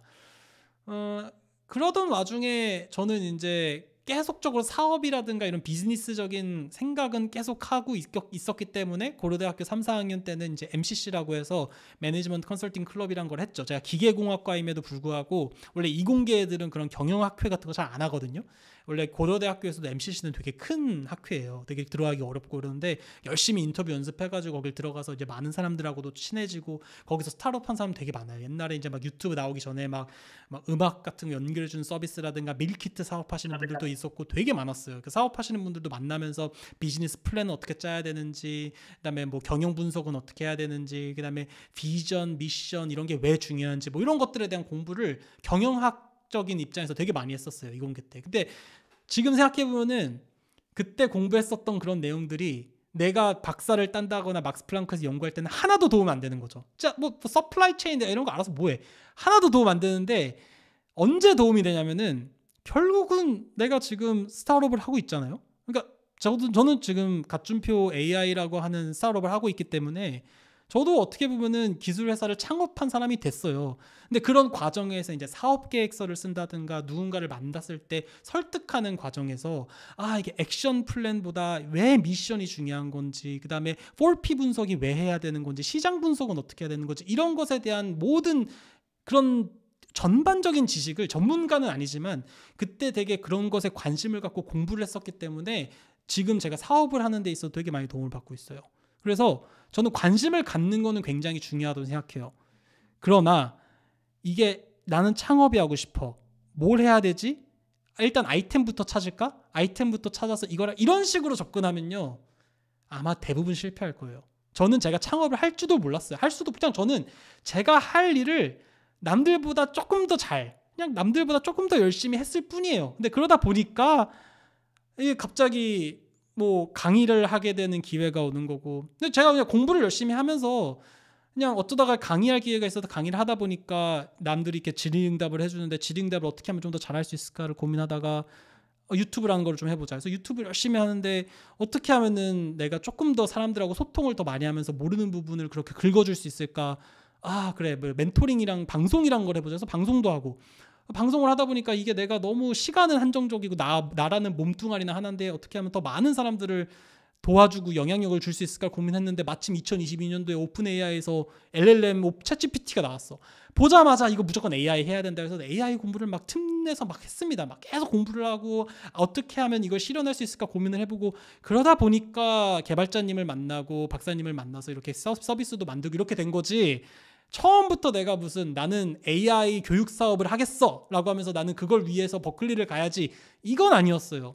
어, 그러던 와중에 저는 이제 계속적으로 사업이라든가 이런 비즈니스적인 생각은 계속 하고 있었기 때문에 고려대학교 3, 4학년 때는 이제 MCC라고 해서 매니지먼트 컨설팅 클럽이란 걸 했죠. 제가 기계공학과임에도 불구하고 원래 이공계 애들은 그런 경영학회 같은 거 잘 안 하거든요. 원래 고려대학교에서도 MCC는 되게 큰 학회예요. 되게 들어가기 어렵고 그러는데 열심히 인터뷰 연습해가지고 거길 들어가서 이제 많은 사람들하고도 친해지고 거기서 스타로판 사람 되게 많아요. 옛날에 이제 막 유튜브 나오기 전에 막, 막 음악 같은 거 연결해주는 서비스라든가 밀키트 사업하시는 분들도 있었고 되게 많았어요. 그 사업하시는 분들도 만나면서 비즈니스 플랜은 어떻게 짜야 되는지 그다음에 뭐 경영 분석은 어떻게 해야 되는지 그다음에 비전, 미션 이런 게 왜 중요한지 뭐 이런 것들에 대한 공부를 경영학 적인 입장에서 되게 많이 했었어요 이공계 때. 근데 지금 생각해보면은 그때 공부했었던 그런 내용들이 내가 박사를 딴다거나 막스 플랑크에서 연구할 때는 하나도 도움 안 되는 거죠. 진짜 뭐, 뭐 서플라이 체인 이런 거 알아서 뭐해. 하나도 도움 안 되는데 언제 도움이 되냐면은 결국은 내가 지금 스타트업을 하고 있잖아요. 그러니까 저도 저는 지금 갓준표 AI라고 하는 스타트업을 하고 있기 때문에 저도 어떻게 보면은 기술 회사를 창업한 사람이 됐어요. 근데 그런 과정에서 이제 사업 계획서를 쓴다든가 누군가를 만났을 때 설득하는 과정에서 아 이게 액션 플랜보다 왜 미션이 중요한 건지 그다음에 4P 분석이 왜 해야 되는 건지 시장 분석은 어떻게 해야 되는 건지 이런 것에 대한 모든 그런 전반적인 지식을 전문가는 아니지만 그때 되게 그런 것에 관심을 갖고 공부를 했었기 때문에 지금 제가 사업을 하는 데 있어서 되게 많이 도움을 받고 있어요. 그래서 저는 관심을 갖는 거는 굉장히 중요하다고 생각해요. 그러나 이게 나는 창업이 하고 싶어. 뭘 해야 되지? 일단 아이템부터 찾을까? 아이템부터 찾아서 이거랑 이런 식으로 접근하면요. 아마 대부분 실패할 거예요. 저는 제가 창업을 할지도 몰랐어요. 할 수도 그냥 저는 제가 할 일을 남들보다 조금 더 잘, 그냥 남들보다 조금 더 열심히 했을 뿐이에요. 근데 그러다 보니까 이게 예, 갑자기 뭐 강의를 하게 되는 기회가 오는 거고 근데 제가 그냥 공부를 열심히 하면서 그냥 어쩌다가 강의할 기회가 있어서 강의를 하다 보니까 남들이 이렇게 질의응답을 해주는데 질의응답을 어떻게 하면 좀 더 잘할 수 있을까를 고민하다가 어, 유튜브라는 걸 좀 해보자. 해래서 유튜브를 열심히 하는데 어떻게 하면은 내가 조금 더 사람들하고 소통을 더 많이 하면서 모르는 부분을 그렇게 긁어줄 수 있을까? 아 그래 뭐 멘토링이랑 방송이란 걸 해보자. 해서 방송도 하고 그 방송을 하다 보니까 이게 내가 너무 시간은 한정적이고 나 나라는 몸뚱아리는 하나인데 어떻게 하면 더 많은 사람들을 도와주고 영향력을 줄 수 있을까 고민했는데 마침 2022년도에 오픈 AI에서 LLM 챗GPT가 나왔어. 보자마자 이거 무조건 AI 해야 된다 해서 AI 공부를 막 틈내서 막 했습니다. 막 계속 공부를 하고 어떻게 하면 이걸 실현할 수 있을까 고민을 해보고 그러다 보니까 개발자님을 만나고 박사님을 만나서 이렇게 서비스도 만들고 이렇게 된 거지. 처음부터 내가 무슨 나는 AI 교육 사업을 하겠어 라고 하면서 나는 그걸 위해서 버클리를 가야지 이건 아니었어요.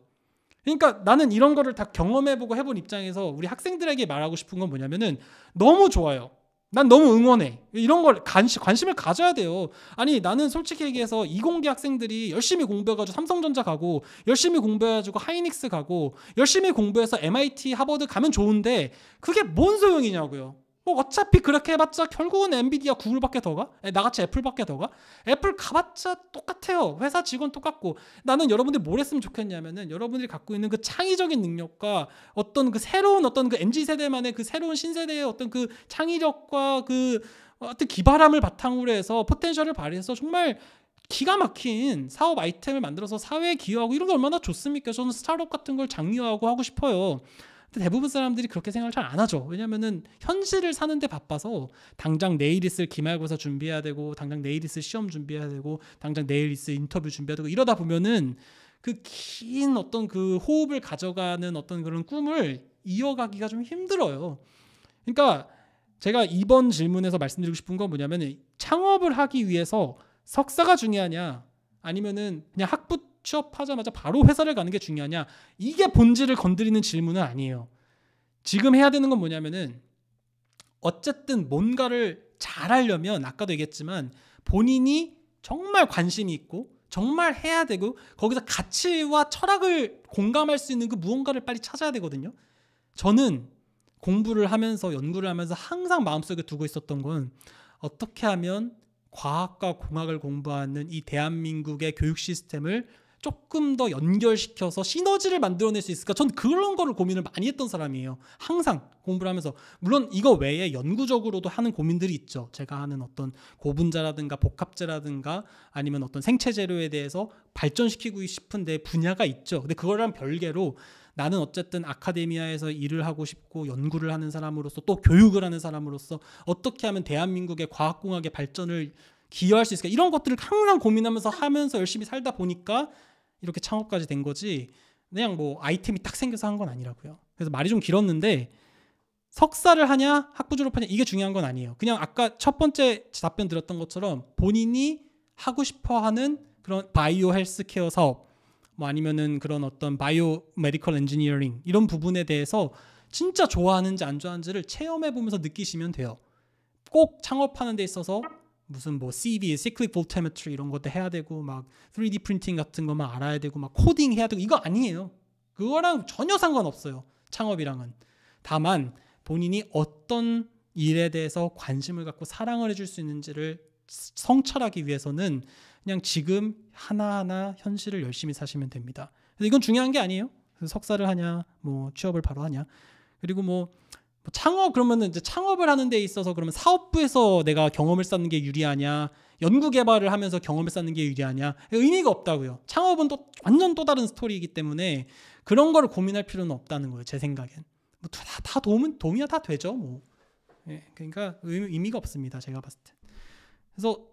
그러니까 나는 이런 거를 다 경험해보고 해본 입장에서 우리 학생들에게 말하고 싶은 건 뭐냐면은 너무 좋아요. 난 너무 응원해. 이런 걸 관심, 관심을 가져야 돼요. 아니, 나는 솔직히 얘기해서 이공계 학생들이 열심히 공부해가지고 삼성전자 가고, 열심히 공부해가지고 하이닉스 가고, 열심히 공부해서 MIT, 하버드 가면 좋은데, 그게 뭔 소용이냐고요. 뭐 어차피 그렇게 해봤자 결국은 엔비디아 구글밖에 더 가? 나같이 애플밖에 더 가? 애플 가봤자 똑같아요. 회사 직원 똑같고 나는 여러분들 이뭘 했으면 좋겠냐면은 여러분들이 갖고 있는 그 창의적인 능력과 어떤 그 새로운 어떤 그 MZ 세대만의 그 새로운 신세대의 어떤 그 창의력과 그 어떤 기바람을 바탕으로 해서 포텐셜을 발휘해서 정말 기가 막힌 사업 아이템을 만들어서 사회에 기여하고 이런 게 얼마나 좋습니까? 저는 스타트업 같은 걸 장려하고 하고 싶어요. 대부분 사람들이 그렇게 생각을 잘 안 하죠. 왜냐면은 현실을 사는데 바빠서 당장 내일 있을 기말고사 준비해야 되고 당장 내일 있을 시험 준비해야 되고 당장 내일 있을 인터뷰 준비해야 되고 이러다 보면은 그 긴 어떤 그 호흡을 가져가는 어떤 그런 꿈을 이어가기가 좀 힘들어요. 그러니까 제가 이번 질문에서 말씀드리고 싶은 건 뭐냐면 창업을 하기 위해서 석사가 중요하냐 아니면은 그냥 학부 취업하자마자 바로 회사를 가는 게 중요하냐? 이게 본질을 건드리는 질문은 아니에요. 지금 해야 되는 건 뭐냐면은 어쨌든 뭔가를 잘 하려면 아까도 얘기했지만 본인이 정말 관심이 있고 정말 해야 되고 거기서 가치와 철학을 공감할 수 있는 그 무언가를 빨리 찾아야 되거든요. 저는 공부를 하면서 연구를 하면서 항상 마음속에 두고 있었던 건 어떻게 하면 과학과 공학을 공부하는 이 대한민국의 교육 시스템을 조금 더 연결시켜서 시너지를 만들어낼 수 있을까? 전 그런 거를 고민을 많이 했던 사람이에요. 항상 공부를 하면서 물론 이거 외에 연구적으로도 하는 고민들이 있죠. 제가 하는 어떤 고분자라든가 복합제라든가 아니면 어떤 생체 재료에 대해서 발전시키고 싶은 내 분야가 있죠. 근데 그거랑 별개로 나는 어쨌든 아카데미아에서 일을 하고 싶고 연구를 하는 사람으로서 또 교육을 하는 사람으로서 어떻게 하면 대한민국의 과학공학의 발전을 기여할 수 있을까 이런 것들을 항상 고민하면서 하면서 열심히 살다 보니까 이렇게 창업까지 된 거지 그냥 뭐 아이템이 딱 생겨서 한 건 아니라고요. 그래서 말이 좀 길었는데 석사를 하냐 학부 졸업하냐 이게 중요한 건 아니에요. 그냥 아까 첫 번째 답변 드렸던 것처럼 본인이 하고 싶어하는 그런 바이오 헬스케어 사업 뭐 아니면은 그런 어떤 바이오 메디컬 엔지니어링 이런 부분에 대해서 진짜 좋아하는지 안 좋아하는지를 체험해 보면서 느끼시면 돼요. 꼭 창업하는 데 있어서 무슨 뭐 CV, cyclic voltammetry 이런 것도 해야 되고 막 3D 프린팅 같은 것만 알아야 되고 막 코딩 해야 되고 이거 아니에요. 그거랑 전혀 상관없어요. 창업이랑은. 다만 본인이 어떤 일에 대해서 관심을 갖고 사랑을 해줄 수 있는지를 성찰하기 위해서는 그냥 지금 하나하나 현실을 열심히 사시면 됩니다. 그래서 이건 중요한 게 아니에요. 석사를 하냐, 뭐 취업을 바로 하냐. 그리고 뭐뭐 창업 그러면은 이제 창업을 하는 데 있어서 그러면 사업부에서 내가 경험을 쌓는 게 유리하냐 연구 개발을 하면서 경험을 쌓는 게 유리하냐 의미가 없다고요 창업은 또 완전 또 다른 스토리이기 때문에 그런 거를 고민할 필요는 없다는 거예요 제 생각엔 뭐 다 다 도움은 도움이야 다 되죠 뭐 예, 그러니까 의미, 가 없습니다 제가 봤을 때 그래서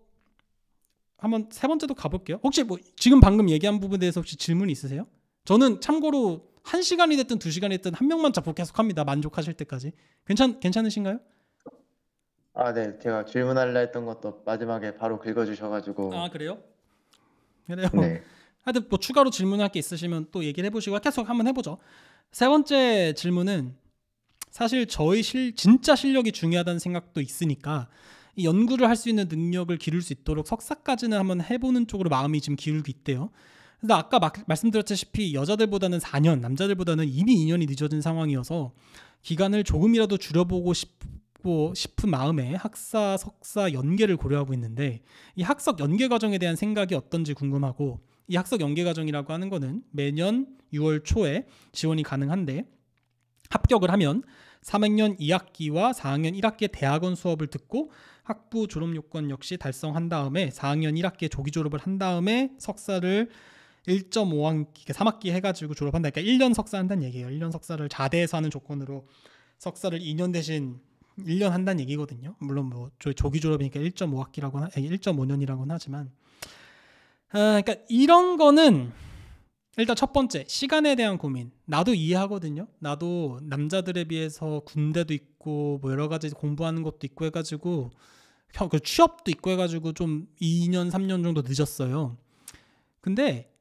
한번 세 번째도 가볼게요 혹시 뭐 지금 방금 얘기한 부분에 대해서 혹시 질문 있으세요? 저는 참고로 한 시간이 됐든 두 시간이 됐든 한 명만 잡고 계속합니다. 만족하실 때까지. 괜찮 괜찮으신가요? 아, 네. 제가 질문하려 했던 것도 마지막에 바로 긁어 주셔 가지고 아, 그래요? 그래요. 네. 하여튼 뭐 추가로 질문할 게 있으시면 또 얘기를 해 보시고 계속 한번 해 보죠. 세 번째 질문은 사실 저희 실 진짜 실력이 중요하다는 생각도 있으니까 이 연구를 할 수 있는 능력을 기를 수 있도록 석사까지는 한번 해보는 쪽으로 마음이 지금 기울고 있대요. 그래서 아까 막, 말씀드렸다시피 여자들보다는 4년, 남자들보다는 이미 2년이 늦어진 상황이어서 기간을 조금이라도 줄여보고 싶고 싶은 마음에 학사, 석사 연계를 고려하고 있는데 이 학석 연계 과정에 대한 생각이 어떤지 궁금하고 이 학석 연계 과정이라고 하는 거는 매년 6월 초에 지원이 가능한데 합격을 하면 3학년 2학기와 4학년 1학기의 대학원 수업을 듣고 학부 졸업 요건 역시 달성한 다음에 4학년 1학기 조기 졸업을 한 다음에 석사를 1.5학기, 그러니까 3학기 해가지고 졸업한다. 그러니까 1년 석사 한다는 얘기예요. 1년 석사를 자대에서 하는 조건으로 석사를 2년 대신 1년 한다는 얘기거든요. 물론 뭐 조기 졸업이니까 1.5학기라고나 1.5년이라고는 하지만 아, 그러니까 이런 거는 일단 첫 번째 시간에 대한 고민 나도 이해하거든요. 나도 남자들에 비해서 군대도 있고 뭐 여러 가지 공부하는 것도 있고 해가지고 그 취업도 있고 해가지고 좀 2년 3년 정도 늦었어요. 근데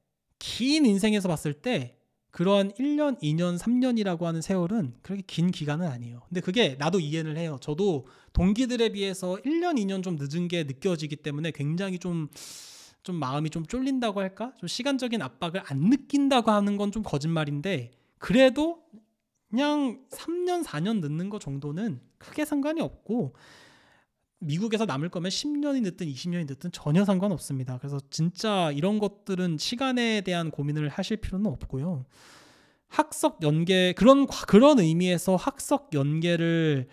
긴 인생에서 봤을 때 그러한 1년, 2년, 3년이라고 하는 세월은 그렇게 긴 기간은 아니에요. 근데 그게 나도 이해를 해요. 저도 동기들에 비해서 1년, 2년 좀 늦은 게 느껴지기 때문에 굉장히 좀, 좀 마음이 좀 쫄린다고 할까? 좀 시간적인 압박을 안 느낀다고 하는 건 좀 거짓말인데, 그래도 그냥 3년, 4년 늦는 거 정도는 크게 상관이 없고, 미국에서 남을 거면 10년이 됐든 20년이 됐든 전혀 상관없습니다. 그래서 진짜 이런 것들은 시간에 대한 고민을 하실 필요는 없고요. 학석 연계 그런 그런 의미에서 학석 연계를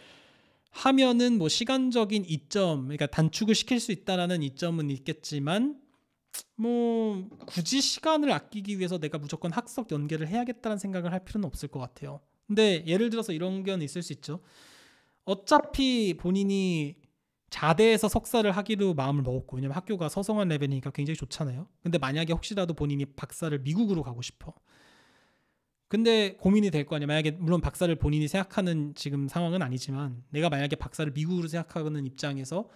하면은 뭐 시간적인 이점 그러니까 단축을 시킬 수 있다라는 이점은 있겠지만 뭐 굳이 시간을 아끼기 위해서 내가 무조건 학석 연계를 해야겠다는 생각을 할 필요는 없을 것 같아요. 근데 예를 들어서 이런 건 있을 수 있죠. 어차피 본인이 자대에서 석사를 하기로 마음을 먹었고 왜냐면 학교가 서성한 레벨이니까 굉장히 좋잖아요. 근데 만약에 혹시라도 본인이 박사를 미국으로 가고 싶어. 근데 고민이 될 거 아니야. 만약에 물론 박사를 본인이 생각하는 지금 상황은 아니지만 내가 만약에 박사를 미국으로 생각하는 입장에서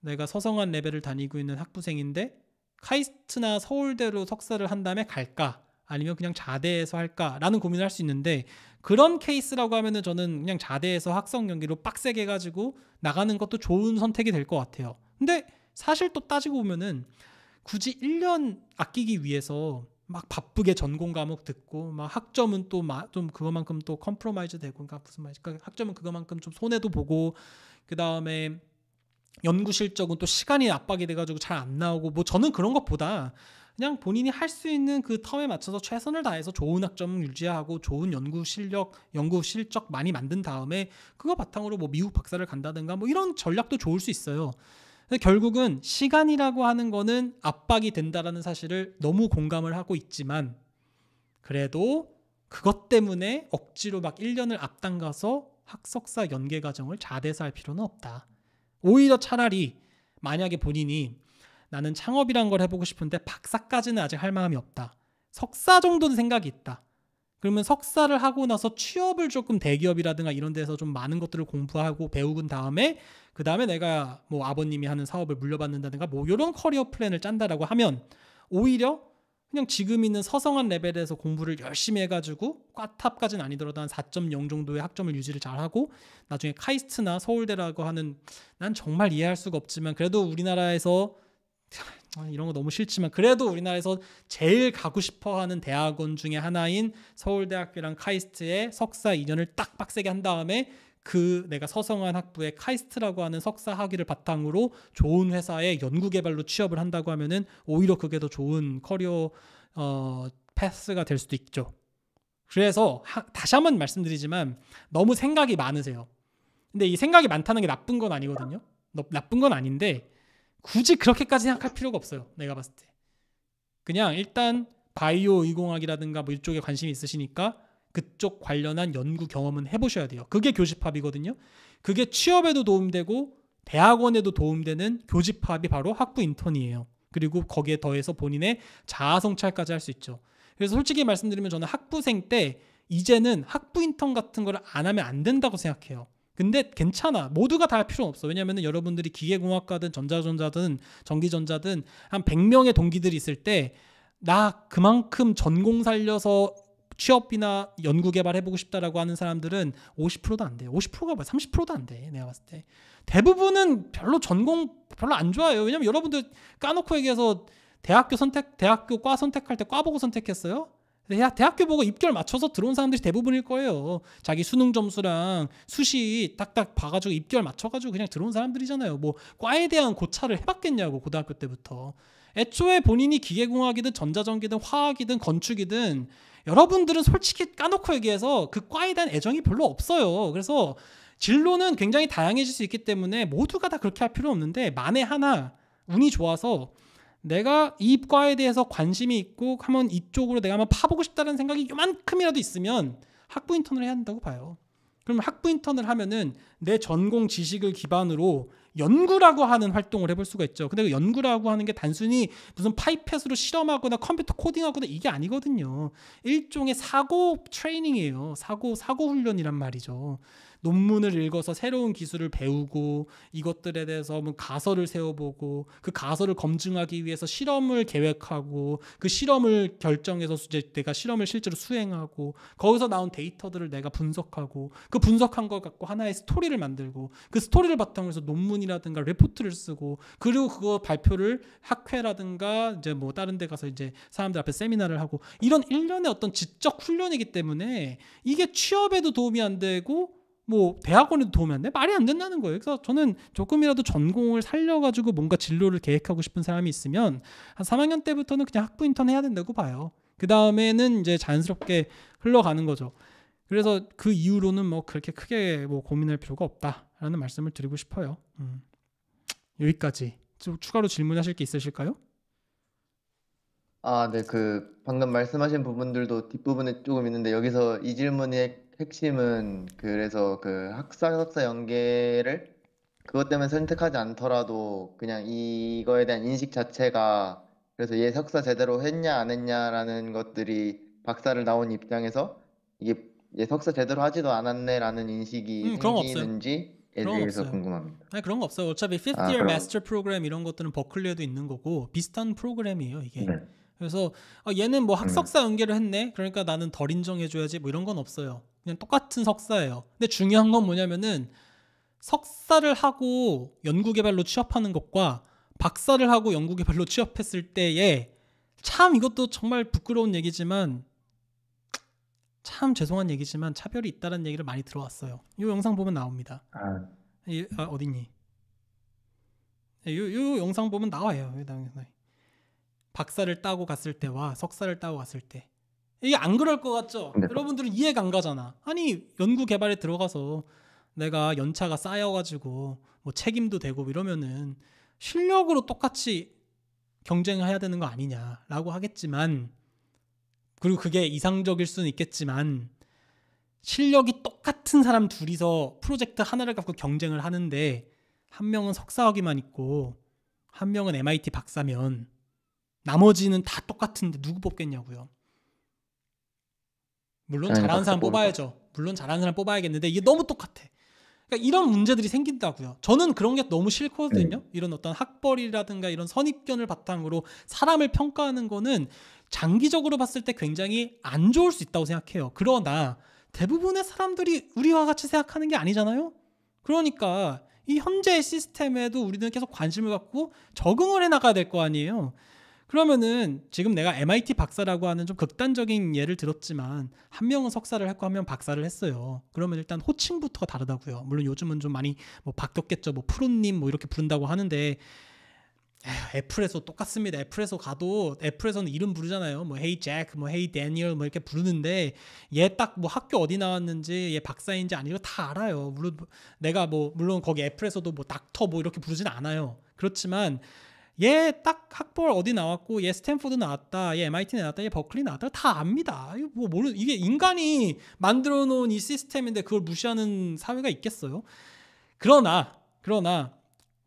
내가 서성한 레벨을 다니고 있는 학부생인데 카이스트나 서울대로 석사를 한 다음에 갈까? 아니면 그냥 자대에서 할까라는 고민을 할 수 있는데 그런 케이스라고 하면은 저는 그냥 자대에서 학성 연기로 빡세게 해가지고 나가는 것도 좋은 선택이 될 것 같아요. 근데 사실 또 따지고 보면은 굳이 1년 아끼기 위해서 막 바쁘게 전공 과목 듣고 막 학점은 또 좀 그거만큼 또 컴프로마이즈 되고 그러니까 무슨 말일까 그러니까 이 학점은 그거만큼 좀 손해도 보고 그 다음에 연구 실적은 또 시간이 압박이 돼가지고 잘 안 나오고 뭐 저는 그런 것보다 그냥 본인이 할 수 있는 그 텀에 맞춰서 최선을 다해서 좋은 학점 유지하고 좋은 연구 실력, 연구 실적 많이 만든 다음에 그거 바탕으로 뭐 미국 박사를 간다든가 뭐 이런 전략도 좋을 수 있어요. 결국은 시간이라고 하는 거는 압박이 된다라는 사실을 너무 공감을 하고 있지만 그래도 그것 때문에 억지로 막 1년을 앞당가서 학석사 연계 과정을 자대사할 필요는 없다. 오히려 차라리 만약에 본인이 나는 창업이란 걸 해보고 싶은데 박사까지는 아직 할 마음이 없다. 석사 정도는 생각이 있다. 그러면 석사를 하고 나서 취업을 조금 대기업이라든가 이런 데서 좀 많은 것들을 공부하고 배우은 다음에 그 다음에 내가 뭐 아버님이 하는 사업을 물려받는다든가 뭐 이런 커리어 플랜을 짠다라고 하면 오히려 그냥 지금 있는 서성한 레벨에서 공부를 열심히 해가지고 꽈탑까지는 아니더라도 한 4.0 정도의 학점을 유지를 잘하고 나중에 카이스트나 서울대라고 하는 난 정말 이해할 수가 없지만 그래도 우리나라에서 아, 이런 거 너무 싫지만 그래도 우리나라에서 제일 가고 싶어 하는 대학원 중에 하나인 서울대학교랑 카이스트의 석사 2년을 딱 빡세게 한 다음에 그 내가 서성한 학부의 카이스트라고 하는 석사 학위를 바탕으로 좋은 회사에 연구개발로 취업을 한다고 하면은 오히려 그게 더 좋은 커리어 어, 패스가 될 수도 있죠. 그래서 하, 다시 한번 말씀드리지만 너무 생각이 많으세요. 근데 이 생각이 많다는 게 나쁜 건 아니거든요. 나쁜 건 아닌데 굳이 그렇게까지 생각할 필요가 없어요. 내가 봤을 때. 그냥 일단 바이오 의공학이라든가 뭐 이쪽에 관심이 있으시니까 그쪽 관련한 연구 경험은 해보셔야 돼요. 그게 교집합이거든요. 그게 취업에도 도움되고 대학원에도 도움되는 교집합이 바로 학부 인턴이에요. 그리고 거기에 더해서 본인의 자아 성찰까지 할 수 있죠. 그래서 솔직히 말씀드리면 저는 학부생 때 이제는 학부 인턴 같은 걸 안 하면 안 된다고 생각해요. 근데 괜찮아. 모두가 다 할 필요는 없어. 왜냐면은 여러분들이 기계공학과든 전자전자든 전기전자든 한 100명의 동기들이 있을 때 나 그만큼 전공 살려서 취업이나 연구 개발 해보고 싶다라고 하는 사람들은 50%도 안 돼. 50%가 뭐야? 30%도 안 돼. 내가 봤을 때 대부분은 별로 전공 별로 안 좋아해요. 왜냐면 여러분들 까놓고 얘기해서 대학교 선택, 대학교 과 선택할 때 과 보고 선택했어요. 대학교 보고 입결 맞춰서 들어온 사람들이 대부분일 거예요. 자기 수능 점수랑 수시 딱딱 봐가지고 입결 맞춰가지고 그냥 들어온 사람들이잖아요. 뭐 과에 대한 고찰을 해봤겠냐고 고등학교 때부터. 애초에 본인이 기계공학이든 전자전기든 화학이든 건축이든 여러분들은 솔직히 까놓고 얘기해서 그 과에 대한 애정이 별로 없어요. 그래서 진로는 굉장히 다양해질 수 있기 때문에 모두가 다 그렇게 할 필요 없는데 만에 하나 운이 좋아서 내가 이과에 대해서 관심이 있고 한번 이쪽으로 내가 한번 파보고 싶다는 생각이 요만큼이라도 있으면 학부 인턴을 해야 한다고 봐요. 그럼 학부 인턴을 하면은 내 전공 지식을 기반으로 연구라고 하는 활동을 해볼 수가 있죠. 근데 그 연구라고 하는 게 단순히 무슨 파이펫으로 실험하거나 컴퓨터 코딩하거나 이게 아니거든요. 일종의 사고 트레이닝이에요. 사고 사고 훈련이란 말이죠. 논문을 읽어서 새로운 기술을 배우고 이것들에 대해서 가설을 세워보고 그 가설을 검증하기 위해서 실험을 계획하고 그 실험을 결정해서 이제 내가 실험을 실제로 수행하고 거기서 나온 데이터들을 내가 분석하고 그 분석한 것 갖고 하나의 스토리를 만들고 그 스토리를 바탕으로 해서 논문이라든가 레포트를 쓰고 그리고 그거 발표를 학회라든가 이제 뭐 다른 데 가서 이제 사람들 앞에 세미나를 하고 이런 일련의 어떤 지적 훈련이기 때문에 이게 취업에도 도움이 안 되고 뭐 대학원에도 도움이 안 돼? 말이 안 된다는 거예요. 그래서 저는 조금이라도 전공을 살려가지고 뭔가 진로를 계획하고 싶은 사람이 있으면 한 3학년 때부터는 그냥 학부 인턴 해야 된다고 봐요. 그 다음에는 이제 자연스럽게 흘러가는 거죠. 그래서 그 이후로는 뭐 그렇게 크게 뭐 고민할 필요가 없다라는 말씀을 드리고 싶어요. 음. 여기까지. 좀 추가로 질문하실 게 있으실까요? 아, 네. 그 방금 말씀하신 부분들도 뒷부분에 조금 있는데 여기서 이 질문에 핵심은 그래서 그 학사 석사 연계를 그것 때문에 선택하지 않더라도 그냥 이거에 대한 인식 자체가 그래서 얘 석사 제대로 했냐 안 했냐라는 것들이 박사를 나온 입장에서 이게 얘 석사 제대로 하지도 않았네라는 인식이 음, 생기는지 에 대해서 궁금합니다. 아니 그런 거 없어요. 어차피 5 t 아, year 아, master 프로그램 이런 것들은 버클리에도 있는 거고 비슷한 프로그램이에요, 이게. 네. 그래서 어, 얘는 뭐 음. 학석사 연계를 했네. 그러니까 나는 덜 인정해 줘야지 뭐 이런 건 없어요. 그냥 똑같은 석사예요. 근데 중요한 건 뭐냐면은 석사를 하고 연구개발로 취업하는 것과 박사를 하고 연구개발로 취업했을 때에 참 이것도 정말 부끄러운 얘기지만 참 죄송한 얘기지만 차별이 있다는 라 얘기를 많이 들어왔어요. 이 영상 보면 나옵니다. 아, 이, 아 어딨니? 이, 이 영상 보면 나와요. 박사를 따고 갔을 때와 석사를 따고 갔을 때 이게 안 그럴 것 같죠? 네. 여러분들은 이해가 안 가잖아. 아니 연구 개발에 들어가서 내가 연차가 쌓여가지고 뭐 책임도 되고 이러면은 실력으로 똑같이 경쟁해야 되는 거 아니냐라고 하겠지만 그리고 그게 이상적일 수는 있겠지만 실력이 똑같은 사람 둘이서 프로젝트 하나를 갖고 경쟁을 하는데 한 명은 석사학위만 있고 한 명은 MIT 박사면 나머지는 다 똑같은데 누구 뽑겠냐고요. 물론 네, 잘하는 사람 뽑아야죠. 물론 잘하는 사람 뽑아야겠는데 이게 너무 똑같아. 그러니까 이런 문제들이 생긴다고요. 저는 그런 게 너무 싫거든요. 음. 이런 어떤 학벌이라든가 이런 선입견을 바탕으로 사람을 평가하는 거는 장기적으로 봤을 때 굉장히 안 좋을 수 있다고 생각해요. 그러나 대부분의 사람들이 우리와 같이 생각하는 게 아니잖아요. 그러니까 이 현재의 시스템에도 우리는 계속 관심을 갖고 적응을 해 나가야 될 거 아니에요. 그러면은 지금 내가 MIT 박사라고 하는 좀 극단적인 예를 들었지만 한 명은 석사를 했고 한명 박사를 했어요. 그러면 일단 호칭부터가 다르다고요. 물론 요즘은 좀 많이 뭐 바뀌었겠죠. 뭐 프로님 뭐 이렇게 부른다고 하는데 에휴, 애플에서 똑같습니다. 애플에서 가도 애플에서는 이름 부르잖아요. 뭐 헤이 잭, 뭐 헤이 데니얼 뭐 이렇게 부르는데 얘 딱 뭐 학교 어디 나왔는지 얘 박사인지 아니고 다 알아요. 물론 내가 뭐 물론 거기 애플에서도 뭐 닥터 뭐 이렇게 부르진 않아요. 그렇지만 얘딱 학벌 어디 나왔고 얘 스탠포드 나왔다 얘 MIT 나왔다 얘 버클리 나왔다 다 압니다 이거 뭐 모르 이게 인간이 만들어 놓은 이 시스템인데 그걸 무시하는 사회가 있겠어요 그러나 그러나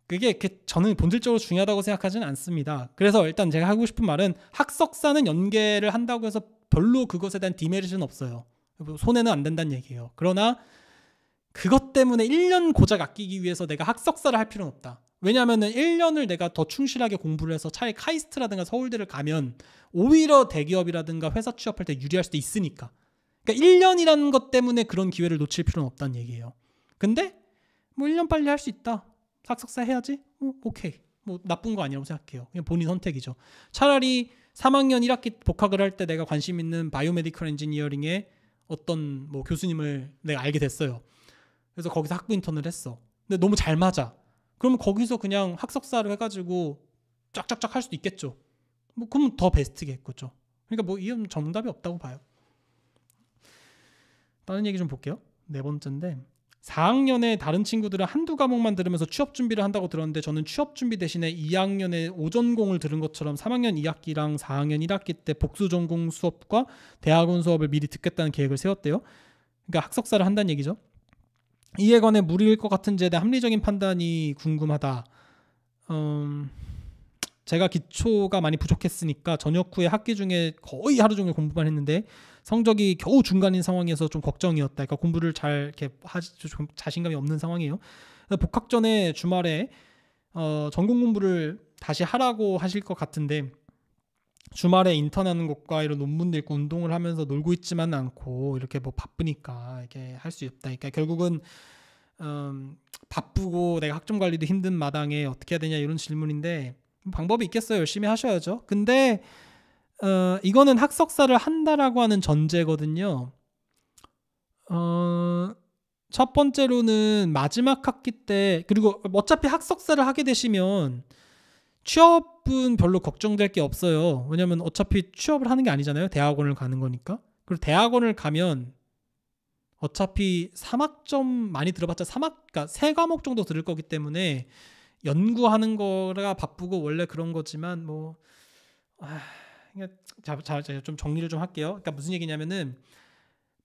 그게 저는 본질적으로 중요하다고 생각하지는 않습니다 그래서 일단 제가 하고 싶은 말은 학석사는 연계를 한다고 해서 별로 그것에 대한 디메리트는 없어요 뭐 손해는 안 된다는 얘기예요 그러나 그것 때문에 1년 고작 아끼기 위해서 내가 학석사를 할 필요는 없다 왜냐하면은 1년을 내가 더 충실하게 공부를 해서 차라리 카이스트라든가 서울대를 가면 오히려 대기업이라든가 회사 취업할 때 유리할 수도 있으니까. 그러니까 1년이라는 것 때문에 그런 기회를 놓칠 필요는 없다는 얘기예요. 근데 뭐 1년 빨리 할 수 있다. 학석사 해야지. 뭐 오케이. 뭐 나쁜 거 아니라고 생각해요. 그냥 본인 선택이죠. 차라리 3학년 1학기 복학을 할 때 내가 관심 있는 바이오메디컬 엔지니어링의 어떤 뭐 교수님을 내가 알게 됐어요. 그래서 거기서 학부 인턴을 했어. 근데 너무 잘 맞아. 그러면 거기서 그냥 학석사를 해가지고 쫙쫙쫙 할 수도 있겠죠. 뭐 그럼 더 베스트겠죠. 그러니까 뭐 이건 정답이 없다고 봐요. 다른 얘기 좀 볼게요. 네 번째인데 4학년에 다른 친구들은 한두 과목만 들으면서 취업 준비를 한다고 들었는데 저는 취업 준비 대신에 2학년에 오전공을 들은 것처럼 3학년 2학기랑 4학년 1학기 때 복수 전공 수업과 대학원 수업을 미리 듣겠다는 계획을 세웠대요. 그러니까 학석사를 한다는 얘기죠. 이에 관해 무리일 것 같은 지에대한 합리적인 판단이 궁금하다. 음, 제가 기초가 많이 부족했으니까 저녁 후에 학기 중에 거의 하루 종일 공부만 했는데 성적이 겨우 중간인 상황에서 좀 걱정이었다. 그러니까 공부를 잘 이렇게 하지 좀 자신감이 없는 상황이에요. 복학 전에 주말에 어, 전공 공부를 다시 하라고 하실 것 같은데 주말에 인턴하는 것과 이런 논문도 있고 운동을 하면서 놀고 있지만 않고 이렇게 뭐 바쁘니까 이게할수 있다. 그러니까 결국은 음, 바쁘고 내가 학점 관리도 힘든 마당에 어떻게 해야 되냐 이런 질문인데 방법이 있겠어요. 열심히 하셔야죠. 근데 어, 이거는 학석사를 한다라고 하는 전제거든요. 어, 첫 번째로는 마지막 학기 때 그리고 어차피 학석사를 하게 되시면 취업은 별로 걱정될 게 없어요. 왜냐면 어차피 취업을 하는 게 아니잖아요. 대학원을 가는 거니까. 그리고 대학원을 가면 어차피 3학점 많이 들어봤자 3학, 그러니까 3과목 정도 들을 거기 때문에 연구하는 거가 바쁘고 원래 그런 거지만 뭐, 아, 자, 자, 자, 좀 정리를 좀 할게요. 그러니까 무슨 얘기냐면은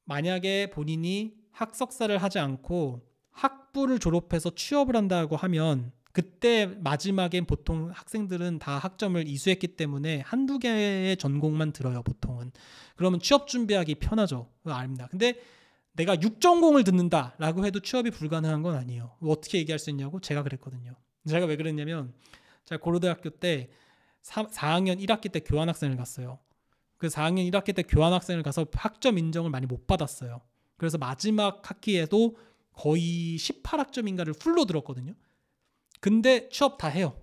만약에 본인이 학석사를 하지 않고 학부를 졸업해서 취업을 한다고 하면 그때 마지막엔 보통 학생들은 다 학점을 이수했기 때문에 한두 개의 전공만 들어요, 보통은. 그러면 취업 준비하기 편하죠. 아닙니다. 근데 내가 6전공을 듣는다라고 해도 취업이 불가능한 건 아니에요. 뭐 어떻게 얘기할 수 있냐고 제가 그랬거든요. 제가 왜 그랬냐면 제가 고려대학교 때 4, 4학년 1학기 때 교환학생을 갔어요. 그 4학년 1학기 때 교환학생을 가서 학점 인정을 많이 못 받았어요. 그래서 마지막 학기에도 거의 18학점인가를 풀로 들었거든요. 근데 취업 다 해요.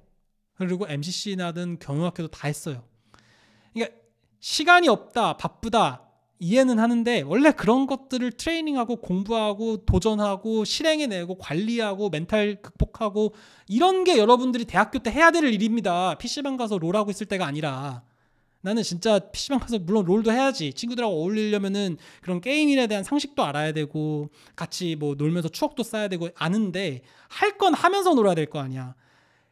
그리고 MCC나든 경영학교도 다 했어요. 그러니까 시간이 없다, 바쁘다 이해는 하는데 원래 그런 것들을 트레이닝하고 공부하고 도전하고 실행해내고 관리하고 멘탈 극복하고 이런 게 여러분들이 대학교 때 해야 될 일입니다. PC방 가서 롤하고 있을 때가 아니라 나는 진짜 PC방 가서 물론 롤도 해야지 친구들하고 어울리려면은 그런 게임에 대한 상식도 알아야 되고 같이 뭐 놀면서 추억도 쌓아야 되고 아는데 할 건 하면서 놀아야 될 거 아니야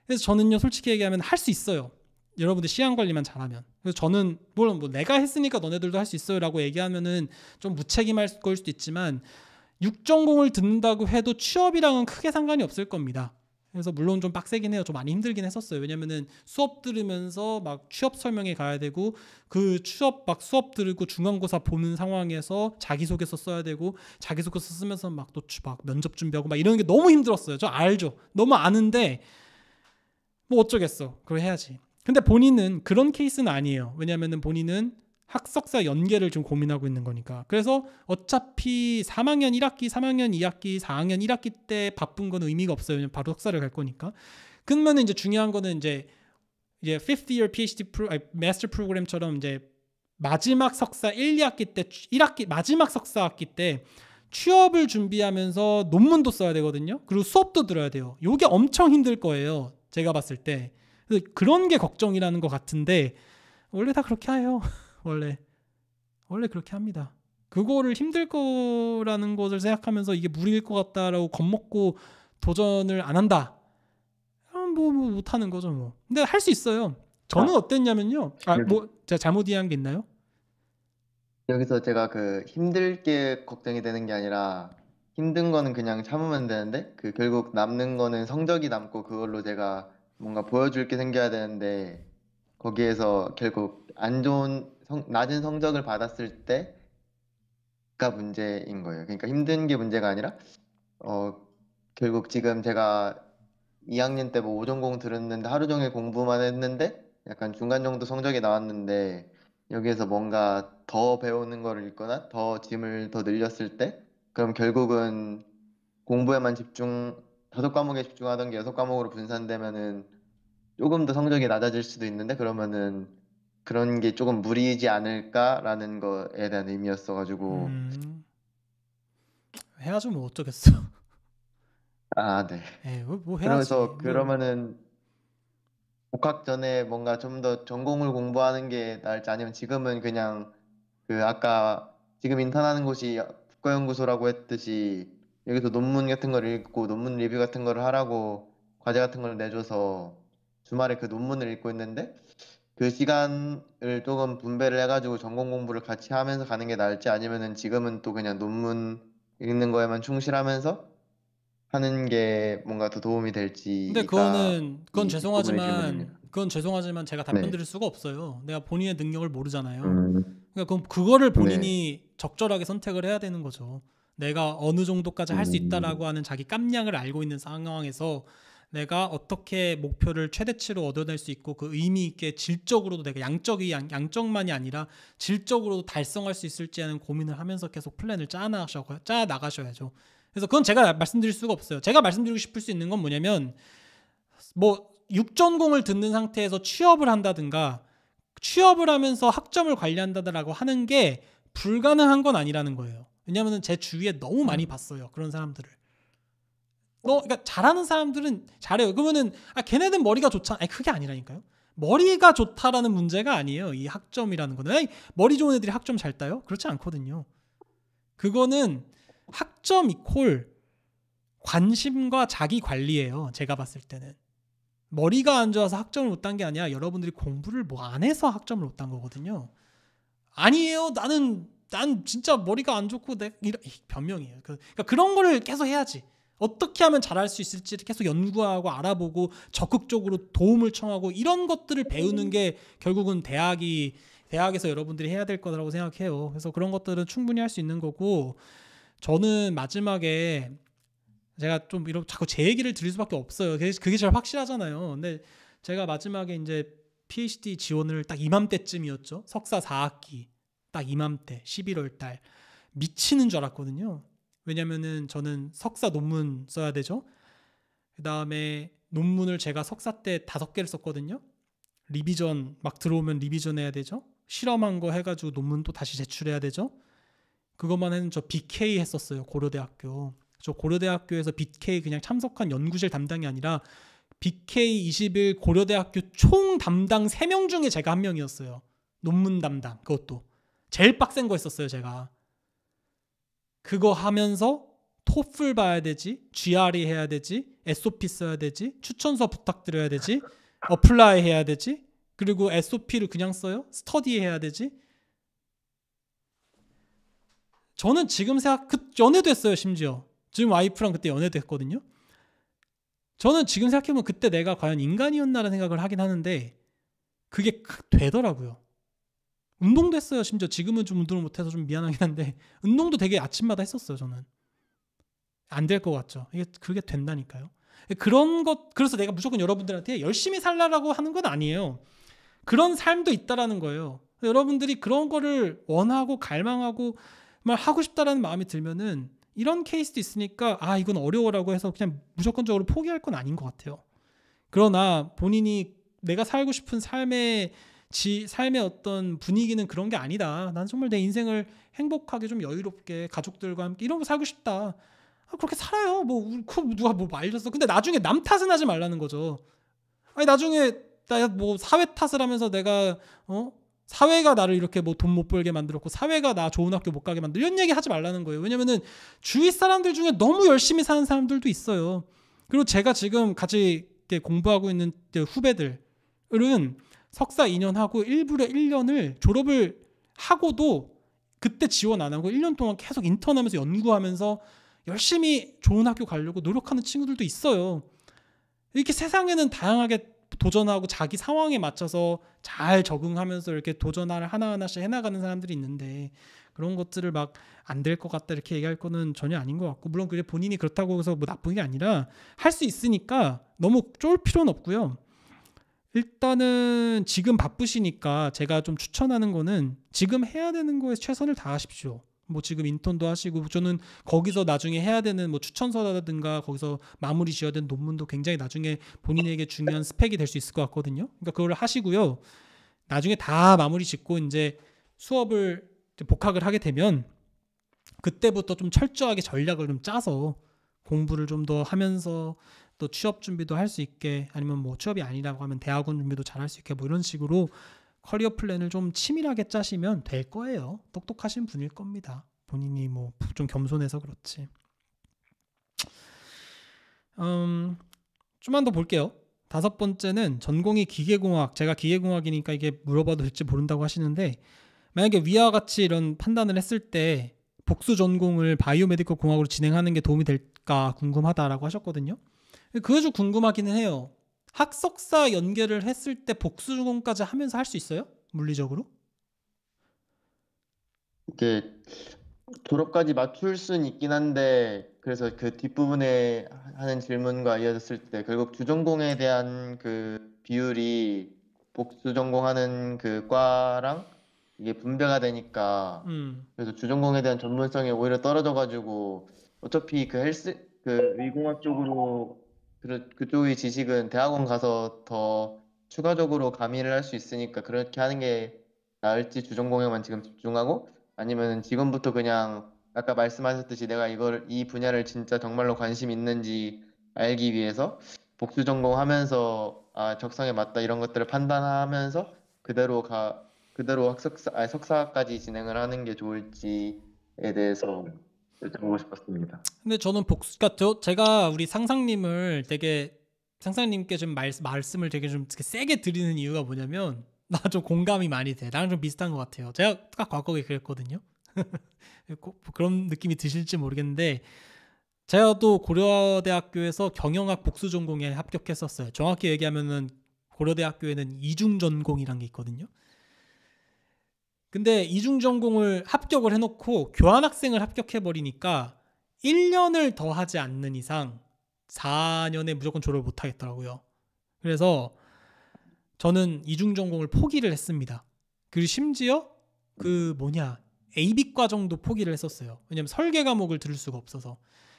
그래서 저는요 솔직히 얘기하면 할 수 있어요 여러분들 시간 관리만 잘하면 그래서 저는 물론 뭐 내가 했으니까 너네들도 할 수 있어요라고 얘기하면은 좀 무책임할 걸 수도 있지만 6.0을 듣는다고 해도 취업이랑은 크게 상관이 없을 겁니다 그래서 물론 좀 빡세긴 해요. 좀 많이 힘들긴 했었어요. 왜냐면은 수업 들으면서 막 취업 설명회 가야 되고 그 취업 막 수업 들고 중간고사 보는 상황에서 자기소개서 써야 되고 자기소개서 쓰면서 막또막 면접 준비하고 막 이런 게 너무 힘들었어요. 저 알죠. 너무 아는데 뭐 어쩌겠어. 그걸 해야지. 근데 본인은 그런 케이스는 아니에요. 왜냐면은 본인은 학석사 연계를 좀 고민하고 있는 거니까. 그래서 어차피 3학년 1학기, 3학년 2학기, 4학년 1학기 때 바쁜 건 의미가 없어요. 바로 석사를 갈 거니까. 그러면 이제 중요한 거는 이제 이제 5th year PhD 프로, 아니, master 프로그램처럼 이제 마지막 석사 1, 2학기 때 1학기 마지막 석사 학기 때 취업을 준비하면서 논문도 써야 되거든요. 그리고 수업도 들어야 돼요. 이게 엄청 힘들 거예요. 제가 봤을 때. 그런 게 걱정이라는 것 같은데 원래 다 그렇게 해요. 원래 원래 그렇게 합니다. 그거를 힘들 거라는 것을 생각하면서 이게 무리일 것 같다라고 겁먹고 도전을 안 한다. 뭐, 뭐 못하는 거죠 뭐. 근데 할 수 있어요. 저는 어땠냐면요. 아뭐 네. 제가 잘못 이해한 게 있나요? 여기서 제가 그 힘들게 걱정이 되는 게 아니라 힘든 거는 그냥 참으면 되는데 그 결국 남는 거는 성적이 남고 그걸로 제가 뭔가 보여줄 게 생겨야 되는데 거기에서 결국 안 좋은 성, 낮은 성적을 받았을 때가 문제인 거예요. 그러니까 힘든 게 문제가 아니라 어, 결국 지금 제가 2학년 때 뭐 오전공 들었는데 하루 종일 공부만 했는데 약간 중간 정도 성적이 나왔는데 여기에서 뭔가 더 배우는 거를 읽거나 더 짐을 더 늘렸을 때 그럼 결국은 공부에만 집중 다섯 과목에 집중하던 게 여섯 과목으로 분산되면은 조금 더 성적이 낮아질 수도 있는데 그러면은 그런 게 조금 무리이지 않을까라는 거에 대한 의미였어 가지고 음... 해야 뭐 어쩌겠어. 아 네. 네뭐 예, 뭐 그래서 뭐. 그러면은 복학 전에 뭔가 좀 더 전공을 공부하는 게 나을지 아니면 지금은 그냥 그 아까 지금 인턴하는 곳이 국가연구소라고 했듯이 여기서 논문 같은 걸 읽고 논문 리뷰 같은 걸 하라고 과제 같은 걸 내줘서 주말에 그 논문을 읽고 있는데 그 시간을 조금 분배를 해가지고 전공 공부를 같이 하면서 가는 게 나을지 아니면은 지금은 또 그냥 논문 읽는 거에만 충실하면서 하는 게 뭔가 더 도움이 될지. 근데 그거는 그건 죄송하지만 그건 죄송하지만 제가 네. 답변 드릴 수가 없어요. 내가 본인의 능력을 모르잖아요. 음. 그러니까 그럼 그거를 본인이 네. 적절하게 선택을 해야 되는 거죠. 내가 어느 정도까지 할수 음. 있다라고 하는 자기 깜냥을 알고 있는 상황에서 내가 어떻게 목표를 최대치로 얻어낼 수 있고 그 의미 있게 질적으로도 내가 양적이 양, 양적만이 아니라 질적으로도 달성할 수 있을지 하는 고민을 하면서 계속 플랜을 짜 나가셔 짜 나가셔야죠. 그래서 그건 제가 말씀드릴 수가 없어요. 제가 말씀드리고 싶을 수 있는 건 뭐냐면 뭐 육전공을 듣는 상태에서 취업을 한다든가 취업을 하면서 학점을 관리한다라고 하는 게 불가능한 건 아니라는 거예요. 왜냐하면 제 주위에 너무 많이 음. 봤어요 그런 사람들을. 너 그러니까 잘하는 사람들은 잘해요. 그러면은 아 걔네는 머리가 좋잖아. 아니 그게 아니라니까요. 머리가 좋다라는 문제가 아니에요. 이 학점이라는 거는 아니, 머리 좋은 애들이 학점 잘 따요? 그렇지 않거든요. 그거는 학점 이콜 관심과 자기 관리예요. 제가 봤을 때는 머리가 안 좋아서 학점을 못 딴 게 아니라 여러분들이 공부를 뭐 안 해서 학점을 못 딴 거거든요. 아니에요. 나는 난 진짜 머리가 안 좋고 내 이런 변명이에요. 그, 그러니까 그런 거를 계속 해야지. 어떻게 하면 잘할 수있을지 계속 연구하고 알아보고 적극적으로 도움을 청하고 이런 것들을 배우는 음. 게 결국은 대학이 대학에서 여러분들이 해야 될 거라고 생각해요. 그래서 그런 것들은 충분히 할 수 있는 거고 저는 마지막에 제가 좀 이런 자꾸 제 얘기를 드릴 수밖에 없어요. 그게 제일 확실하잖아요. 근데 제가 마지막에 이제 PhD 지원을 딱 이맘때쯤이었죠. 석사 4학기 딱 이맘때 11월 달 미치는 줄 알았거든요. 왜냐면은 저는 석사 논문 써야 되죠. 그 다음에 논문을 제가 석사 때 다섯 개를 썼거든요. 리비전 막 들어오면 리비전 해야 되죠. 실험한 거 해가지고 논문 또 다시 제출해야 되죠. 그것만 해는 저 BK 했었어요 고려대학교. 저 고려대학교에서 BK 그냥 참석한 연구실 담당이 아니라 BK21 고려대학교 총 담당 3명 중에 제가 한 명이었어요. 논문 담당 그것도 제일 빡센 거 했었어요 제가 그거 하면서 토플 봐야 되지, GRE 해야 되지, SOP 써야 되지, 추천서 부탁드려야 되지, 어플라이 해야 되지, 그리고 SOP를 그냥 써요? 스터디 해야 되지? 저는 지금 생각, 그 연애도 했어요, 심지어. 지금 와이프랑 그때 연애도 했거든요. 저는 지금 생각해보면 그때 내가 과연 인간이었나라는 생각을 하긴 하는데 그게 되더라고요. 운동도 했어요. 심지어 지금은 좀 운동을 못해서 좀 미안하긴 한데 운동도 되게 아침마다 했었어요. 저는 안 될 것 같죠. 이게 그게 된다니까요. 그런 것 그래서 내가 무조건 여러분들한테 열심히 살라라고 하는 건 아니에요. 그런 삶도 있다라는 거예요. 여러분들이 그런 거를 원하고 갈망하고 말 하고 싶다라는 마음이 들면은 이런 케이스도 있으니까 아 이건 어려워라고 해서 그냥 무조건적으로 포기할 건 아닌 것 같아요. 그러나 본인이 내가 살고 싶은 삶의 지 삶의 어떤 분위기는 그런 게 아니다. 난 정말 내 인생을 행복하게 좀 여유롭게 가족들과 함께 이런 거 살고 싶다. 아, 그렇게 살아요. 뭐 그 누가 뭐 말렸어. 근데 나중에 남 탓은 하지 말라는 거죠. 아니 나중에 나뭐 사회 탓을 하면서 내가 어 사회가 나를 이렇게 뭐 돈 못 벌게 만들었고 사회가 나 좋은 학교 못 가게 만들 이런 얘기 하지 말라는 거예요. 왜냐면은 주위 사람들 중에 너무 열심히 사는 사람들도 있어요. 그리고 제가 지금 같이 공부하고 있는 후배들은 석사 2년 하고 일부러 1년을 졸업을 하고도 그때 지원 안 하고 1년 동안 계속 인턴하면서 연구하면서 열심히 좋은 학교 가려고 노력하는 친구들도 있어요. 이렇게 세상에는 다양하게 도전하고 자기 상황에 맞춰서 잘 적응하면서 이렇게 도전을 하나하나씩 해나가는 사람들이 있는데 그런 것들을 막 안 될 것 같다 이렇게 얘기할 거는 전혀 아닌 것 같고 물론 그게 본인이 그렇다고 해서 뭐 나쁜 게 아니라 할 수 있으니까 너무 쫄 필요는 없고요. 일단은 지금 바쁘시니까 제가 좀 추천하는 거는 지금 해야 되는 거에 최선을 다하십시오. 뭐 지금 인턴도 하시고 저는 거기서 나중에 해야 되는 뭐 추천서라든가 거기서 마무리 지어야 되는 논문도 굉장히 나중에 본인에게 중요한 스펙이 될 수 있을 것 같거든요. 그러니까 그걸 하시고요. 나중에 다 마무리 짓고 이제 수업을 복학을 하게 되면 그때부터 좀 철저하게 전략을 좀 짜서 공부를 좀 더 하면서 또 취업 준비도 할 수 있게 아니면 뭐 취업이 아니라고 하면 대학원 준비도 잘 할 수 있게 뭐 이런 식으로 커리어 플랜을 좀 치밀하게 짜시면 될 거예요. 똑똑하신 분일 겁니다. 본인이 뭐 좀 겸손해서 그렇지. 음, 좀만 더 볼게요. 다섯 번째는 전공이 기계공학. 제가 기계공학이니까 이게 물어봐도 될지 모른다고 하시는데 만약에 위와 같이 이런 판단을 했을 때 복수 전공을 바이오메디컬 공학으로 진행하는 게 도움이 될까 궁금하다라고 하셨거든요. 그거 좀 궁금하기는 해요. 학석사 연계를 했을 때 복수전공까지 하면서 할 수 있어요? 물리적으로? 이게 졸업까지 맞출 수는 있긴 한데 그래서 그 뒷부분에 하는 질문과 이어졌을 때 결국 주전공에 대한 그 비율이 복수전공하는 그 과랑 이게 분배가 되니까 음. 그래서 주전공에 대한 전문성이 오히려 떨어져가지고 어차피 그 헬스 그 의공학 쪽으로 그, 그쪽의 지식은 대학원 가서 더 추가적으로 가미를 할 수 있으니까 그렇게 하는 게 나을지 주전 공약만 지금 집중하고 아니면 지금부터 그냥 아까 말씀하셨듯이 내가 이걸 이 분야를 진짜 정말로 관심 있는지 알기 위해서 복수 전공하면서 아 적성에 맞다 이런 것들을 판단하면서 그대로 가 그대로 학석사 아니, 석사까지 진행을 하는 게 좋을지에 대해서 여쭤보고 싶었습니다. 근데 저는 복수 같아요. 그러니까 제가 우리 상상님을 되게 상상님께 좀 말, 말씀을 되게 좀 세게 드리는 이유가 뭐냐면 나 좀 공감이 많이 돼. 나랑 좀 비슷한 것 같아요. 제가 딱 과거에 그랬거든요. 뭐 그런 느낌이 드실지 모르겠는데 제가 또 고려대학교에서 경영학 복수 전공에 합격했었어요. 정확히 얘기하면은 고려대학교에는 이중 전공이란 게 있거든요. 근데 이중 전공을 합격을 해놓고 교환학생을 합격해버리니까 1년을 더 하지 않는 이상 4년에 무조건 졸업을 못하겠더라고요. 그래서 저는 이중 전공을 포기를 했습니다. 그리고 심지어 그 뭐냐 AB 과정도 포기를 했었어요. 왜냐면 설계 과목을 들을 수가 없어서.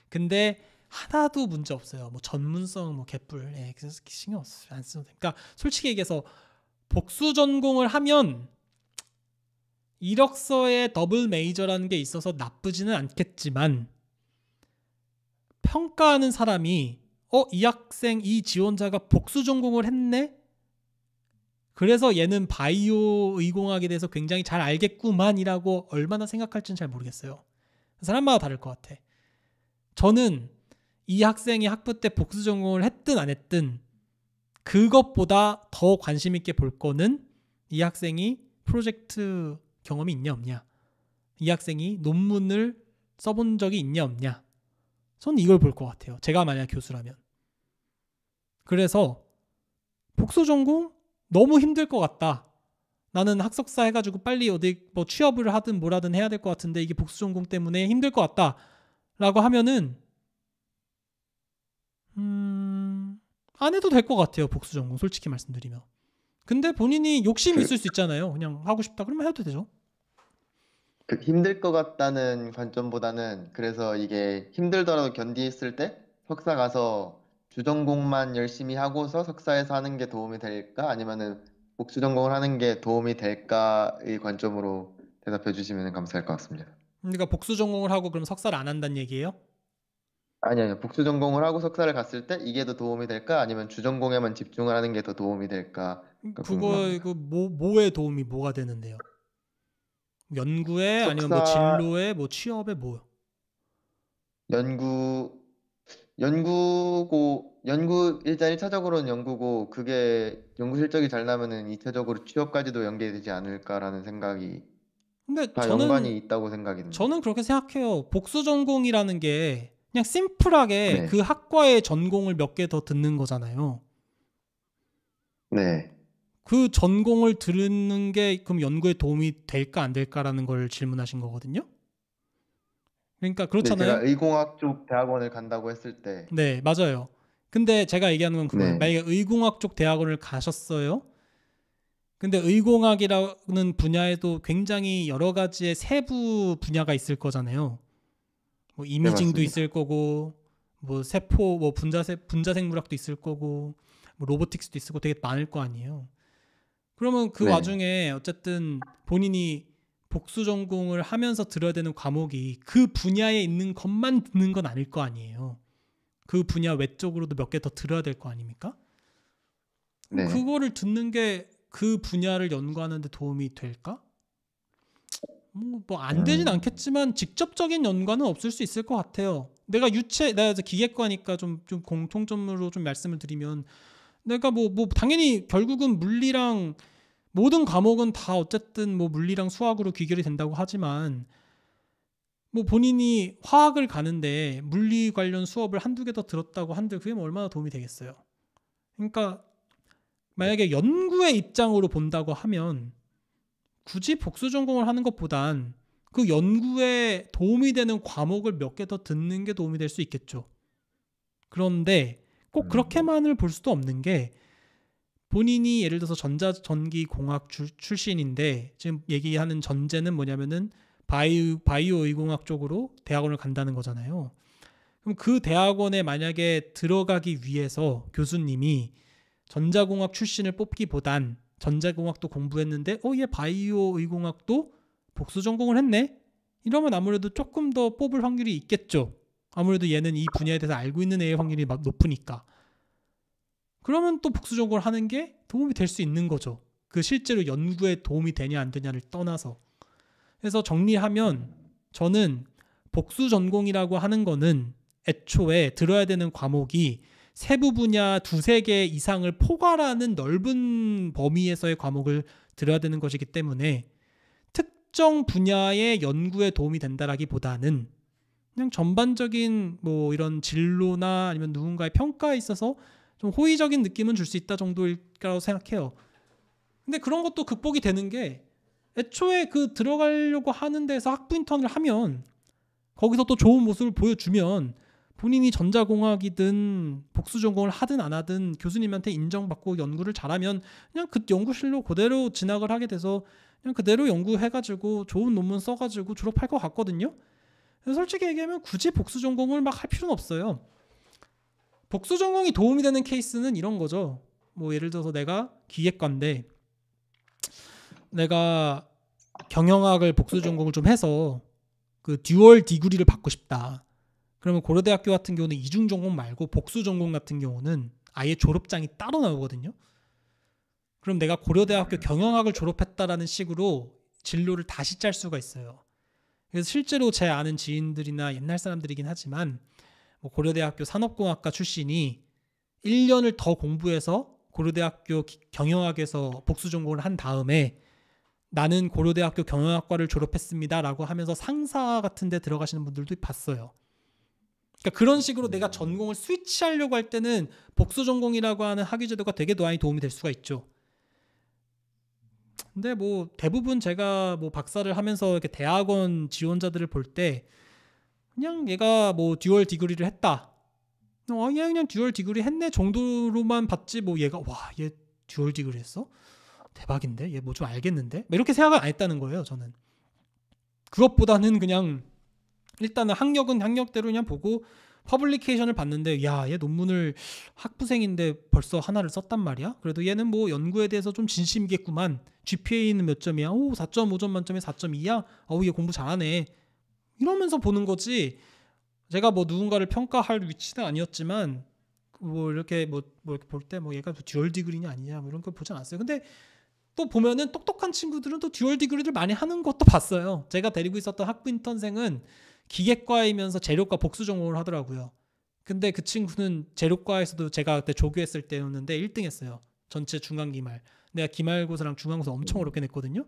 근데 하나도 문제 없어요. 뭐 전문성 뭐 개뿔. 에 예, 그래서 신경 안 써도 됩니다. 그러니까 솔직히 얘기해서 복수 전공을 하면 이력서에 더블 메이저라는 게 있어서 나쁘지는 않겠지만 평가하는 사람이 어, 이 학생, 이 지원자가 복수 전공을 했네? 그래서 얘는 바이오 의공학에 대해서 굉장히 잘 알겠구만이라고 얼마나 생각할지는 잘 모르겠어요. 사람마다 다를 것 같아. 저는 이 학생이 학부 때 복수 전공을 했든 안 했든 그것보다 더 관심 있게 볼 거는 이 학생이 프로젝트 경험이 있냐 없냐 이 학생이 논문을 써본 적이 있냐 없냐 저는 이걸 볼 것 같아요 제가 만약 교수라면 그래서 복수 전공 너무 힘들 것 같다 나는 학석사 해가지고 빨리 어디 뭐 취업을 하든 뭐라든 해야 될 것 같은데 이게 복수 전공 때문에 힘들 것 같다 라고 하면은 음... 안 해도 될 것 같아요 복수 전공 솔직히 말씀드리면 근데 본인이 욕심 그, 있을 수 있잖아요. 그냥 하고 싶다 그러면 해도 되죠. 그 힘들 것 같다는 관점보다는 그래서 이게 힘들더라도 견디했을 때 석사 가서 주전공만 열심히 하고서 석사에서 하는 게 도움이 될까 아니면은 목주전공을 하는 게 도움이 될까의 관점으로 대답해 주시면 감사할 것 같습니다. 그러니까 복수 전공을 하고 그럼 석사를 안 한다는 얘기예요? 아니, 아니요. 복수전공을 하고 석사를 갔을 때 이게 더 도움이 될까? 아니면 주전공에만 집중을 하는 게 더 도움이 될까? 그거 그러니까 궁뭐에 뭐, 도움이 뭐가 되는데요? 연구에 아니면 뭐 진로에 뭐 취업에 뭐요? 연구 연구고 연구 일단 1차적으로는 연구고 그게 연구 실적이 잘 나면은 2차적으로 취업까지도 연계되지 않을까라는 생각이 근데 다 저는 연관이 있다고 생각이 듭니다. 저는 그렇게 생각해요. 복수 전공이라는 게 그냥 심플하게 네. 그 학과의 전공을 몇 개 더 듣는 거잖아요. 네. 그 전공을 들은게 그럼 연구에 도움이 될까 안 될까라는 걸 질문하신 거거든요. 그러니까 그렇잖아요. 네, 제가 의공학 쪽 대학원을 간다고 했을 때. 네, 맞아요. 근데 제가 얘기하는 건 그거예요. 네. 만약에 의공학 쪽 대학원을 가셨어요. 근데 의공학이라는 분야에도 굉장히 여러 가지의 세부 분야가 있을 거잖아요. 뭐 네, 이미징도 네, 있을 거고 뭐 세포 뭐 분자세 분자 생물학도 있을 거고 뭐 로보틱스도 있을 거 되게 많을 거 아니에요. 그러면 그 네. 와중에 어쨌든 본인이 복수 전공을 하면서 들어야 되는 과목이 그 분야에 있는 것만 듣는 건 아닐 거 아니에요. 그 분야 외적으로도몇 개 더 들어야 될 거 아닙니까? 네. 그거를 듣는 게 그 분야를 연구하는데 도움이 될까? 뭐안 뭐 음. 되진 음. 않겠지만 직접적인 연관은 없을 수 있을 것 같아요. 내가 유체 내가 기계과니까 좀좀 공통점으로 좀 말씀을 드리면 내가 뭐뭐 뭐 당연히 결국은 물리랑 모든 과목은 다 어쨌든 뭐 물리랑 수학으로 귀결이 된다고 하지만 뭐 본인이 화학을 가는데 물리 관련 수업을 한두 개 더 들었다고 한들 그게 뭐 얼마나 도움이 되겠어요. 그러니까 만약에 연구의 입장으로 본다고 하면 굳이 복수 전공을 하는 것보단 그 연구에 도움이 되는 과목을 몇 개 더 듣는 게 도움이 될 수 있겠죠. 그런데 꼭 음. 그렇게만을 볼 수도 없는 게 본인이 예를 들어서 전자 전기 공학 출신인데 지금 얘기하는 전제는 뭐냐면은 바이오 바이오 의공학 쪽으로 대학원을 간다는 거잖아요. 그럼 그 대학원에 만약에 들어가기 위해서 교수님이 전자공학 출신을 뽑기보단 전자공학도 공부했는데 어 얘 바이오 의공학도 복수 전공을 했네. 이러면 아무래도 조금 더 뽑을 확률이 있겠죠. 아무래도 얘는 이 분야에 대해서 알고 있는 애의 확률이 높으니까. 그러면 또 복수 전공을 하는 게 도움이 될 수 있는 거죠. 그 실제로 연구에 도움이 되냐 안 되냐를 떠나서. 그래서 정리하면 저는 복수 전공이라고 하는 거는 애초에 들어야 되는 과목이 세부 분야 두세 개 이상을 포괄하는 넓은 범위에서의 과목을 들어야 되는 것이기 때문에 특정 분야의 연구에 도움이 된다라기보다는 그냥 전반적인 뭐 이런 진로나 아니면 누군가의 평가에 있어서 좀 호의적인 느낌은 줄 수 있다 정도일까라고 생각해요. 근데 그런 것도 극복이 되는 게 애초에 그 들어가려고 하는 데서 학부 인턴을 하면 거기서 또 좋은 모습을 보여주면 본인이 전자공학이든 복수 전공을 하든 안 하든 교수님한테 인정받고 연구를 잘하면 그냥 그 연구실로 그대로 진학을 하게 돼서 그냥 그대로 연구해가지고 좋은 논문 써가지고 졸업할 것 같거든요. 솔직히 얘기하면 굳이 복수 전공을 막 할 필요는 없어요. 복수 전공이 도움이 되는 케이스는 이런 거죠. 뭐 예를 들어서 내가 기획관데 내가 경영학을 복수 전공을 좀 해서 그 듀얼 디그리를 받고 싶다. 그러면 고려대학교 같은 경우는 이중 전공 말고 복수 전공 같은 경우는 아예 졸업장이 따로 나오거든요. 그럼 내가 고려대학교 경영학을 졸업했다라는 식으로 진로를 다시 짤 수가 있어요. 그래서 실제로 제 아는 지인들이나 옛날 사람들이긴 하지만 뭐 고려대학교 산업공학과 출신이 1년을 더 공부해서 고려대학교 경영학에서 복수 전공을 한 다음에 나는 고려대학교 경영학과를 졸업했습니다라고 하면서 상사 같은 데 들어가시는 분들도 봤어요. 그러니까 그런 식으로 내가 전공을 스위치하려고 할 때는 복수 전공이라고 하는 학위 제도가 되게 많이 도움이 될 수가 있죠. 근데 뭐 대부분 제가 뭐 박사를 하면서 이렇게 대학원 지원자들을 볼 때 그냥 얘가 뭐 듀얼 디그리를 했다. 어, 아, 얘 그냥 듀얼 디그리 했네 정도로만 봤지 뭐 얘가 와, 얘 듀얼 디그리 했어? 대박인데? 얘 뭐 좀 알겠는데? 뭐 이렇게 생각을 안 했다는 거예요, 저는. 그것보다는 그냥 일단은 학력은 학력대로 그냥 보고 퍼블리케이션을 봤는데 야 얘 논문을 학부생인데 벌써 하나를 썼단 말이야 그래도 얘는 뭐 연구에 대해서 좀 진심이겠구만 GPA는 몇 점이야 오 4.5점 만점에 4.2야 어우 얘 공부 잘하네 이러면서 보는 거지 제가 뭐 누군가를 평가할 위치는 아니었지만 뭐 이렇게 뭐, 뭐 이렇게 볼 때 뭐 얘가 뭐 듀얼 디그리냐 아니냐 뭐 이런 걸보지 않았어요 근데 또 보면은 똑똑한 친구들은 또 듀얼 디그리를 많이 하는 것도 봤어요 제가 데리고 있었던 학부 인턴생은 기계과이면서 재료과 복수 전공을 하더라고요. 근데 그 친구는 재료과에서도 제가 그때 조교했을 때였는데 1등 했어요. 전체 중간 기말. 내가 기말고사랑 중간고사 엄청 음. 어렵게 냈거든요.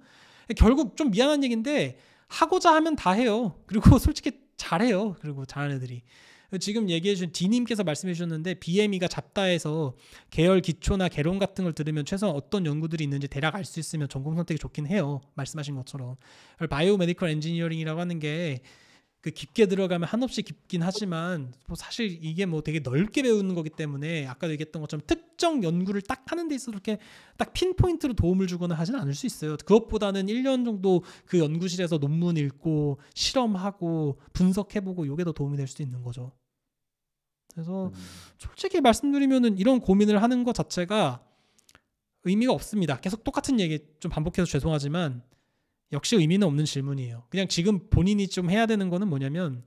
결국 좀 미안한 얘기인데 하고자 하면 다 해요. 그리고 솔직히 잘해요. 그리고 잘하는 애들이. 지금 얘기해 주신 D님께서 말씀해 주셨는데 BME가 잡다해서 계열 기초나 개론 같은 걸 들으면 최소한 어떤 연구들이 있는지 대략 알 수 있으면 전공 선택이 좋긴 해요. 말씀하신 것처럼 바이오 메디컬 엔지니어링이라고 하는 게그 깊게 들어가면 한없이 깊긴 하지만 뭐 사실 이게 뭐 되게 넓게 배우는 거기 때문에 아까 얘기했던 것처럼 특정 연구를 딱 하는 데 있어서 이렇게딱 핀포인트로 도움을 주거나 하진 않을 수 있어요. 그것보다는 1년 정도 그 연구실에서 논문 읽고 실험하고 분석해보고 요게 더 도움이 될 수도 있는 거죠. 그래서 음. 솔직히 말씀드리면은 이런 고민을 하는 것 자체가 의미가 없습니다. 계속 똑같은 얘기 좀 반복해서 죄송하지만 역시 의미는 없는 질문이에요. 그냥 지금 본인이 좀 해야 되는 거는 뭐냐면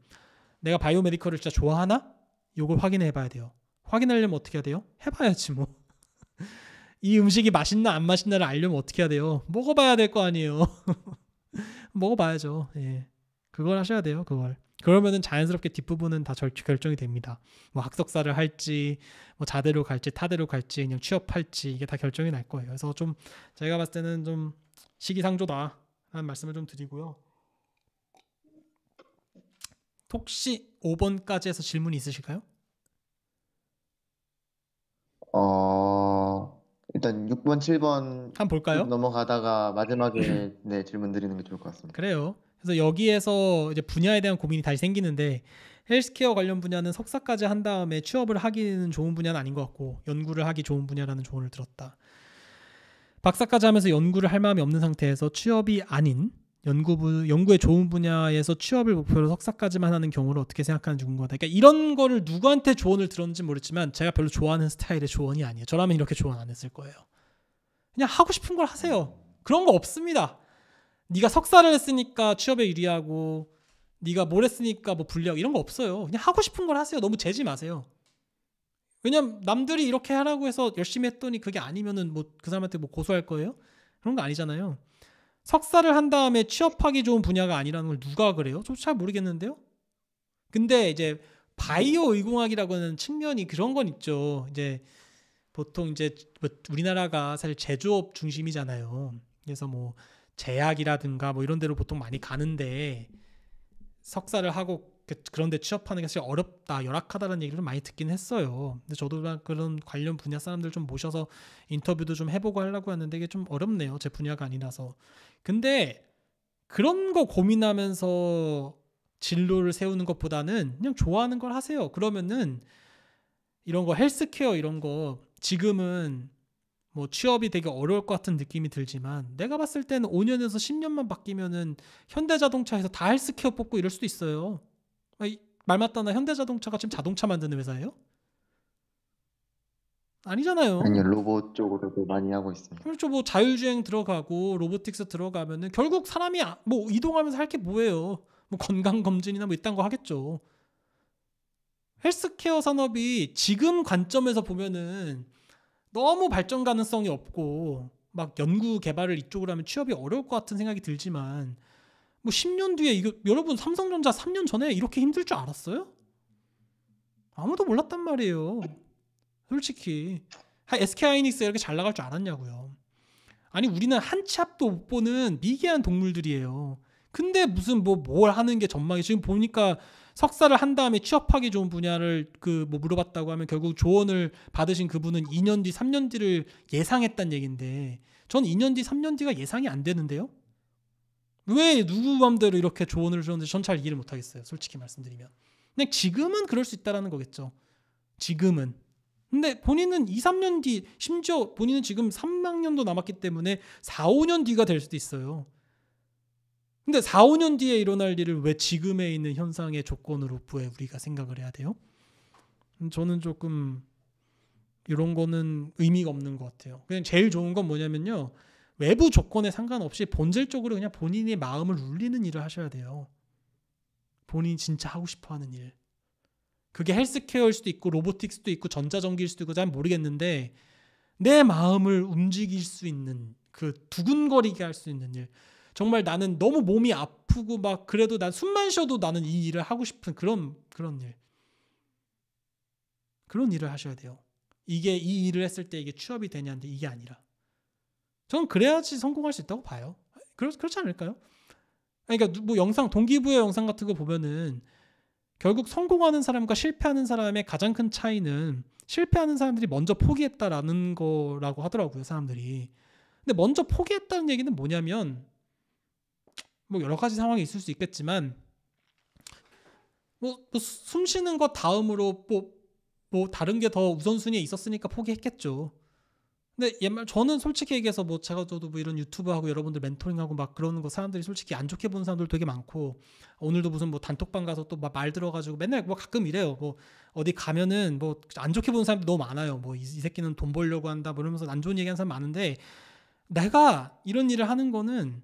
내가 바이오메디컬을 진짜 좋아하나? 요걸 확인해 봐야 돼요. 확인하려면 어떻게 해야 돼요? 해봐야지 뭐. 이 음식이 맛있나 안 맛있나를 알려면 어떻게 해야 돼요? 먹어봐야 될 거 아니에요. 먹어봐야죠. 예. 그걸 하셔야 돼요. 그걸. 그러면은 자연스럽게 뒷부분은 다 절, 결정이 됩니다. 뭐 학석사를 할지, 뭐 자대로 갈지, 타대로 갈지, 그냥 취업할지 이게 다 결정이 날 거예요. 그래서 좀 제가 봤을 때는 좀 시기상조다. 말씀을 좀 드리고요. 혹시 5번까지 해서 질문이 있으실까요? 어 일단 6번, 7번 한 볼까요? 넘어가다가 마지막에 네, 질문 드리는 게 좋을 것 같습니다. 그래요. 그래서 여기에서 이제 분야에 대한 고민이 다시 생기는데 헬스케어 관련 분야는 석사까지 한 다음에 취업을 하기는 좋은 분야는 아닌 것 같고 연구를 하기 좋은 분야라는 조언을 들었다. 박사까지 하면서 연구를 할 마음이 없는 상태에서 취업이 아닌 연구부 연구의 좋은 분야에서 취업을 목표로 석사까지만 하는 경우를 어떻게 생각하는지 궁금하다. 그러니까 이런 거를 누구한테 조언을 들었는지 모르지만 제가 별로 좋아하는 스타일의 조언이 아니에요. 저라면 이렇게 조언 안 했을 거예요. 그냥 하고 싶은 걸 하세요. 그런 거 없습니다. 네가 석사를 했으니까 취업에 유리하고 네가 뭘 했으니까 뭐 불리하고 이런 거 없어요. 그냥 하고 싶은 걸 하세요. 너무 재지 마세요. 왜냐면 남들이 이렇게 하라고 해서 열심히 했더니 그게 아니면은 뭐 그 사람한테 뭐 고소할 거예요? 그런 거 아니잖아요. 석사를 한 다음에 취업하기 좋은 분야가 아니라는 걸 누가 그래요? 저 잘 모르겠는데요. 근데 이제 바이오 의공학이라고 하는 측면이 그런 건 있죠. 이제 보통 이제 뭐 우리나라가 사실 제조업 중심이잖아요. 그래서 뭐 제약이라든가 뭐 이런 데로 보통 많이 가는데 석사를 하고 그, 그런데 취업하는 게 사실 어렵다, 열악하다는 라 얘기를 많이 듣긴 했어요. 근데 저도 그런 관련 분야 사람들 좀 모셔서 인터뷰도 좀 해보고 하려고 했는데 이게 좀 어렵네요. 제 분야가 아니라서. 근데 그런 거 고민하면서 진로를 세우는 것보다는 그냥 좋아하는 걸 하세요. 그러면은 이런 거 헬스케어 이런 거 지금은 뭐 취업이 되게 어려울 것 같은 느낌이 들지만 내가 봤을 때는 5년에서 10년만 바뀌면은 현대자동차에서 다 헬스케어 뽑고 이럴 수도 있어요. 아, 말 맞다나 현대자동차가 지금 자동차 만드는 회사예요? 아니잖아요. 아니 로봇 쪽으로도 많이 하고 있습니 그렇죠 뭐 자율주행 들어가고 로보틱스 들어가면은 결국 사람이 아, 뭐 이동하면서 할 게 뭐예요? 뭐 건강 검진이나 뭐 이딴 거 하겠죠. 헬스케어 산업이 지금 관점에서 보면은 너무 발전 가능성이 없고 막 연구 개발을 이쪽으로 하면 취업이 어려울 것 같은 생각이 들지만 뭐 10년 뒤에 이거 여러분 삼성전자 3년 전에 이렇게 힘들 줄 알았어요? 아무도 몰랐단 말이에요. 솔직히 SK 하이닉스 이렇게 잘 나갈 줄 알았냐고요. 아니 우리는 한 치 앞도 못 보는 미개한 동물들이에요. 근데 무슨 뭐 뭘 하는 게 전망이 지금 보니까 석사를 한 다음에 취업하기 좋은 분야를 그 뭐 물어봤다고 하면 결국 조언을 받으신 그분은 2년 뒤, 3년 뒤를 예상했단 얘긴데 전 2년 뒤, 3년 뒤가 예상이 안 되는데요. 왜 누구 맘대로 이렇게 조언을 주는지 전 잘 이해를 못하겠어요. 솔직히 말씀드리면. 근데 지금은 그럴 수 있다라는 거겠죠. 지금은. 근데 본인은 2, 3년 뒤, 심지어 본인은 지금 3학년도 남았기 때문에 4, 5년 뒤가 될 수도 있어요. 근데 4, 5년 뒤에 일어날 일을 왜 지금에 있는 현상의 조건으로 부에 우리가 생각을 해야 돼요? 음, 저는 조금 이런 거는 의미가 없는 것 같아요. 그냥 제일 좋은 건 뭐냐면요. 외부 조건에 상관없이 본질적으로 그냥 본인의 마음을 울리는 일을 하셔야 돼요. 본인이 진짜 하고 싶어 하는 일. 그게 헬스케어일 수도 있고 로보틱 스도 있고 전자전기일 수도 있고 잘 모르겠는데 내 마음을 움직일 수 있는 그 두근거리게 할 수 있는 일. 정말 나는 너무 몸이 아프고 막 그래도 난 숨만 쉬어도 나는 이 일을 하고 싶은 그런 그런 일. 그런 일을 하셔야 돼요. 이게 이 일을 했을 때 이게 취업이 되냐인데 이게 아니라 저는 그래야지 성공할 수 있다고 봐요. 그렇, 그렇지 않을까요? 그러니까 뭐 영상 동기부여 영상 같은 거 보면은 결국 성공하는 사람과 실패하는 사람의 가장 큰 차이는 실패하는 사람들이 먼저 포기했다라는 거라고 하더라고요 사람들이. 근데 먼저 포기했다는 얘기는 뭐냐면 뭐 여러 가지 상황이 있을 수 있겠지만 뭐, 뭐 숨쉬는 것 다음으로 뭐, 뭐 다른 게 더 우선순위에 있었으니까 포기했겠죠. 근데 옛말 저는 솔직히 얘기해서 뭐 제가 저도 뭐 이런 유튜브 하고 여러분들 멘토링하고 막 그러는 거 사람들이 솔직히 안 좋게 보는 사람들 되게 많고 오늘도 무슨 뭐 단톡방 가서 또 말 들어가지고 맨날 뭐 가끔 이래요 뭐 어디 가면은 뭐 안 좋게 보는 사람들 너무 많아요 뭐이 이 새끼는 돈 벌려고 한다 뭐 이러면서 안 좋은 얘기하는 사람 많은데 내가 이런 일을 하는 거는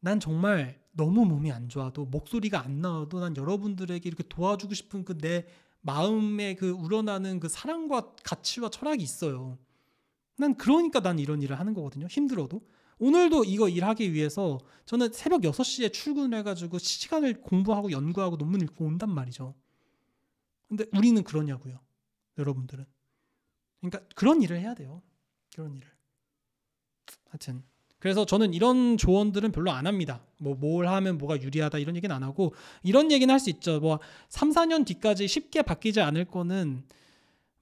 난 정말 너무 몸이 안 좋아도 목소리가 안 나와도 난 여러분들에게 이렇게 도와주고 싶은 그 내 마음의 그 우러나는 그 사랑과 가치와 철학이 있어요. 난 그러니까 난 이런 일을 하는 거거든요. 힘들어도. 오늘도 이거 일하기 위해서 저는 새벽 6시에 출근을 해가지고 시간을 공부하고 연구하고 논문 읽고 온단 말이죠. 근데 우리는 그러냐고요. 여러분들은. 그러니까 그런 일을 해야 돼요. 그런 일을. 하여튼. 그래서 저는 이런 조언들은 별로 안 합니다. 뭐 뭘 하면 뭐가 유리하다 이런 얘기는 안 하고 이런 얘기는 할 수 있죠. 뭐 3, 4년 뒤까지 쉽게 바뀌지 않을 거는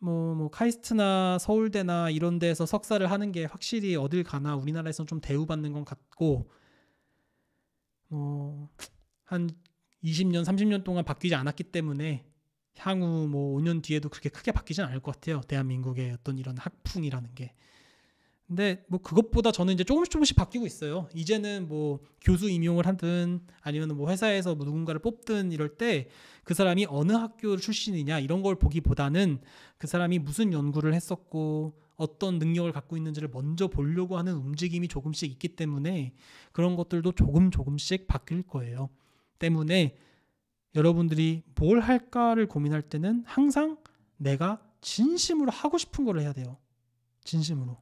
뭐, 뭐 카이스트나 서울대나 이런 데서 석사를 하는 게 확실히 어딜 가나 우리나라에서는 좀 대우받는 건 같고 뭐한 20년, 30년 동안 바뀌지 않았기 때문에 향후 뭐 5년 뒤에도 그렇게 크게 바뀌진 않을 것 같아요. 대한민국의 어떤 이런 학풍이라는 게. 근데 뭐 그것보다 저는 이제 조금씩 조금씩 바뀌고 있어요. 이제는 뭐 교수 임용을 하든 아니면 뭐 회사에서 뭐 누군가를 뽑든 이럴 때 그 사람이 어느 학교 출신이냐 이런 걸 보기보다는 그 사람이 무슨 연구를 했었고 어떤 능력을 갖고 있는지를 먼저 보려고 하는 움직임이 조금씩 있기 때문에 그런 것들도 조금 조금씩 바뀔 거예요. 때문에 여러분들이 뭘 할까를 고민할 때는 항상 내가 진심으로 하고 싶은 걸 해야 돼요. 진심으로.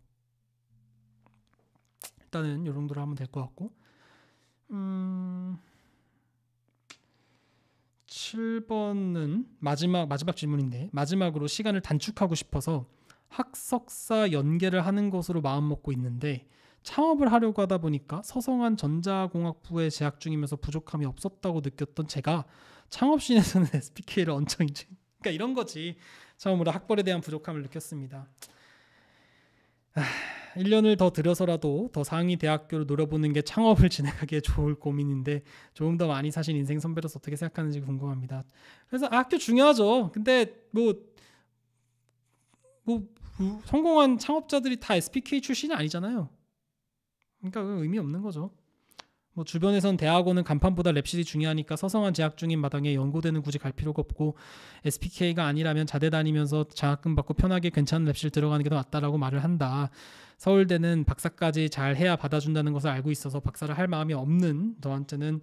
일단은 요 정도로 하면 될 것 같고 음... 7번은 마지막 마지막 질문인데 마지막으로 시간을 단축하고 싶어서 학석사 연계를 하는 것으로 마음먹고 있는데 창업을 하려고 하다 보니까 서성한 전자공학부에 재학 중이면서 부족함이 없었다고 느꼈던 제가 창업신에서는 SPK를 언청 인증 그러니까 이런 거지 처음으로 학벌에 대한 부족함을 느꼈습니다 아... 1년을 더 들여서라도 더 상위 대학교를 노려보는 게 창업을 진행하기에 좋을 고민인데 조금 더 많이 사신 인생 선배로서 어떻게 생각하는지 궁금합니다. 그래서 아, 학교 중요하죠. 근데 뭐, 뭐 성공한 창업자들이 다 SPK 출신이 아니잖아요. 그러니까 의미 없는 거죠. 뭐 주변에선 대학원은 간판보다 랩실이 중요하니까 서성한 재학 중인 마당에 연고대는 굳이 갈 필요가 없고 SPK가 아니라면 자대 다니면서 장학금 받고 편하게 괜찮은 랩실 들어가는 게 더 낫다라고 말을 한다. 서울대는 박사까지 잘 해야 받아준다는 것을 알고 있어서 박사를 할 마음이 없는 너한테는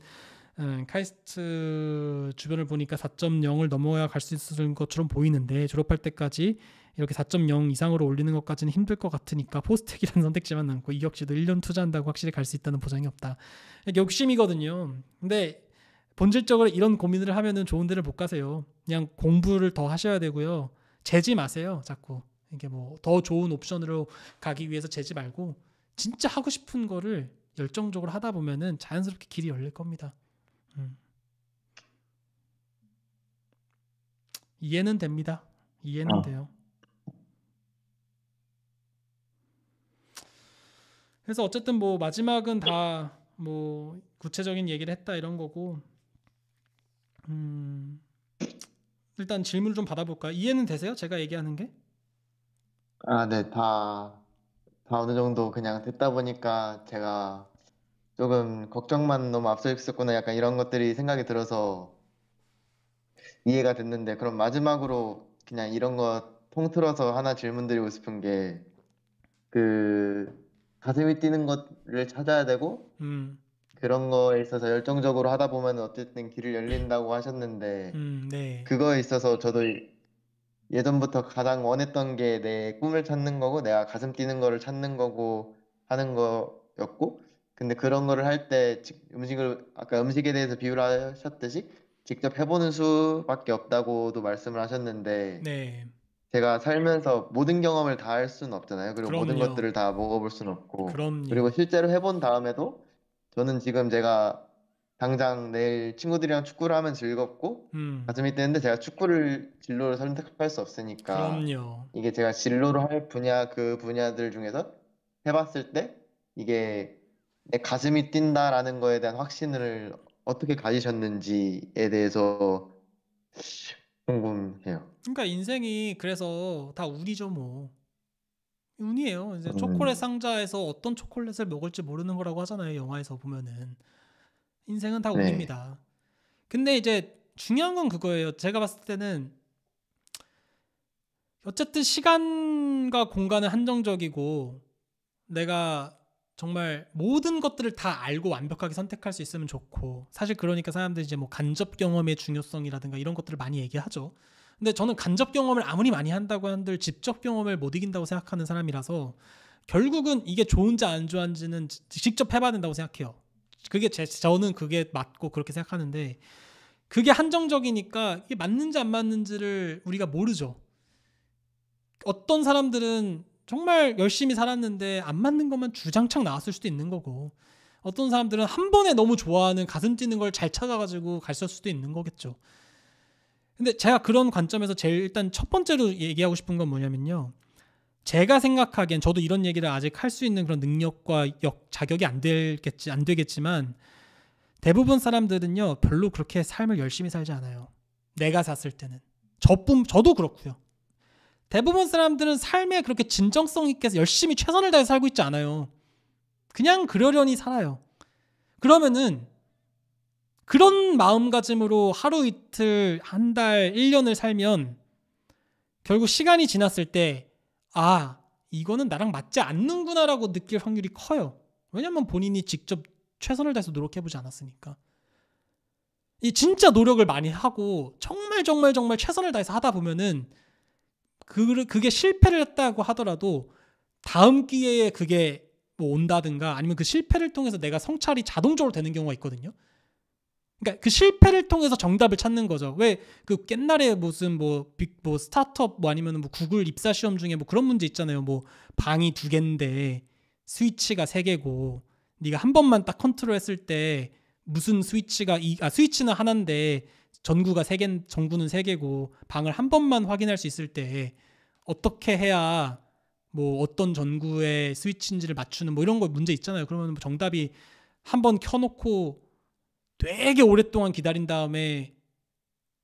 음, 카이스트 주변을 보니까 4.0을 넘어야 갈 수 있을 것처럼 보이는데 졸업할 때까지 이렇게 4.0 이상으로 올리는 것까지는 힘들 것 같으니까 포스텍이라는 선택지만 남고 이 역시도 1년 투자한다고 확실히 갈 수 있다는 보장이 없다. 욕심이거든요. 근데 본질적으로 이런 고민을 하면은 좋은 데를 못 가세요. 그냥 공부를 더 하셔야 되고요. 재지 마세요. 자꾸 이게 뭐 더 좋은 옵션으로 가기 위해서 재지 말고 진짜 하고 싶은 거를 열정적으로 하다 보면은 자연스럽게 길이 열릴 겁니다. 음. 이해는 됩니다. 이해는 어. 돼요. 그래서 어쨌든 뭐 마지막은 다 뭐 구체적인 얘기를 했다 이런 거고 음 일단 질문을 좀 받아볼까 이해는 되세요? 제가 얘기하는 게? 아, 네, 다, 다 어느 정도 그냥 듣다 보니까 제가 조금 걱정만 너무 앞서 있었구나 약간 이런 것들이 생각이 들어서 이해가 됐는데 그럼 마지막으로 그냥 이런 거 통틀어서 하나 질문 드리고 싶은 게그 가슴이 뛰는 것을 찾아야 되고 음. 그런 거에 있어서 열정적으로 하다 보면 어쨌든 길을 열린다고 하셨는데 음, 네. 그거에 있어서 저도 예전부터 가장 원했던 게 내 꿈을 찾는 거고 내가 가슴 뛰는 거를 찾는 거고 하는 거였고 근데 그런 거를 할 때 음식을 아까 음식에 대해서 비유를 하셨듯이 직접 해보는 수밖에 없다고도 말씀을 하셨는데 네. 제가 살면서 모든 경험을 다 할 수는 없잖아요. 그리고 그럼요. 모든 것들을 다 먹어볼 수는 없고. 그럼요. 그리고 실제로 해본 다음에도 저는 지금 제가 당장 내일 친구들이랑 축구를 하면 즐겁고 음. 가슴이 뛰는데 제가 축구를 진로를 선택할 수 없으니까 그럼요. 이게 제가 진로로 할 분야 그 분야들 중에서 해봤을 때 이게 내 가슴이 뛴다라는 거에 대한 확신을 어떻게 가지셨는지에 대해서 궁금해요. 그러니까 인생이 그래서 다 운이죠 뭐. 운이에요. 이제 음. 초콜릿 상자에서 어떤 초콜릿을 먹을지 모르는 거라고 하잖아요. 영화에서 보면은 인생은 다 네. 운입니다. 근데 이제 중요한 건 그거예요. 제가 봤을 때는 어쨌든 시간과 공간은 한정적이고 내가 정말 모든 것들을 다 알고 완벽하게 선택할 수 있으면 좋고 사실 그러니까 사람들이 이제 뭐 간접 경험의 중요성이라든가 이런 것들을 많이 얘기하죠. 근데 저는 간접 경험을 아무리 많이 한다고 한들 직접 경험을 못 이긴다고 생각하는 사람이라서 결국은 이게 좋은지 안 좋은지는 직접 해봐야 된다고 생각해요. 그게 제, 저는 그게 맞고 그렇게 생각하는데 그게 한정적이니까 이게 맞는지 안 맞는지를 우리가 모르죠. 어떤 사람들은 정말 열심히 살았는데 안 맞는 것만 주장창 나왔을 수도 있는 거고 어떤 사람들은 한 번에 너무 좋아하는 가슴 뛰는 걸 잘 찾아가지고 갔을 수도 있는 거겠죠. 근데 제가 그런 관점에서 제일 일단 첫 번째로 얘기하고 싶은 건 뭐냐면요. 제가 생각하기엔 저도 이런 얘기를 아직 할 수 있는 그런 능력과 역 자격이 안 되겠지 안 되겠지만 대부분 사람들은요 별로 그렇게 삶을 열심히 살지 않아요. 내가 샀을 때는 저뿐 저도 그렇고요. 대부분 사람들은 삶에 그렇게 진정성 있게 열심히 최선을 다해 살고 있지 않아요. 그냥 그러려니 살아요. 그러면은 그런 마음가짐으로 하루 이틀, 한 달, 1년을 살면 결국 시간이 지났을 때 아, 이거는 나랑 맞지 않는구나라고 느낄 확률이 커요. 왜냐면 본인이 직접 최선을 다해서 노력해보지 않았으니까. 이 진짜 노력을 많이 하고 정말 정말 정말 최선을 다해서 하다 보면은 그, 그게 실패를 했다고 하더라도 다음 기회에 그게 뭐 온다든가 아니면 그 실패를 통해서 내가 성찰이 자동적으로 되는 경우가 있거든요. 그러니까 그 실패를 통해서 정답을 찾는 거죠. 왜 그 옛날에 무슨 뭐 빅뭐 뭐 스타트업 뭐 아니면 뭐 구글 입사 시험 중에 뭐 그런 문제 있잖아요. 뭐 방이 두 개인데 스위치가 세 개고 네가 한 번만 딱 컨트롤 했을 때 무슨 스위치가 이 아 스위치는 하나인데 전구가 세 개, 전구는 세 개고 방을 한 번만 확인할 수 있을 때 어떻게 해야 뭐 어떤 전구의 스위치인지를 맞추는 뭐 이런 거 문제 있잖아요. 그러면 뭐 정답이 한 번 켜놓고 되게 오랫동안 기다린 다음에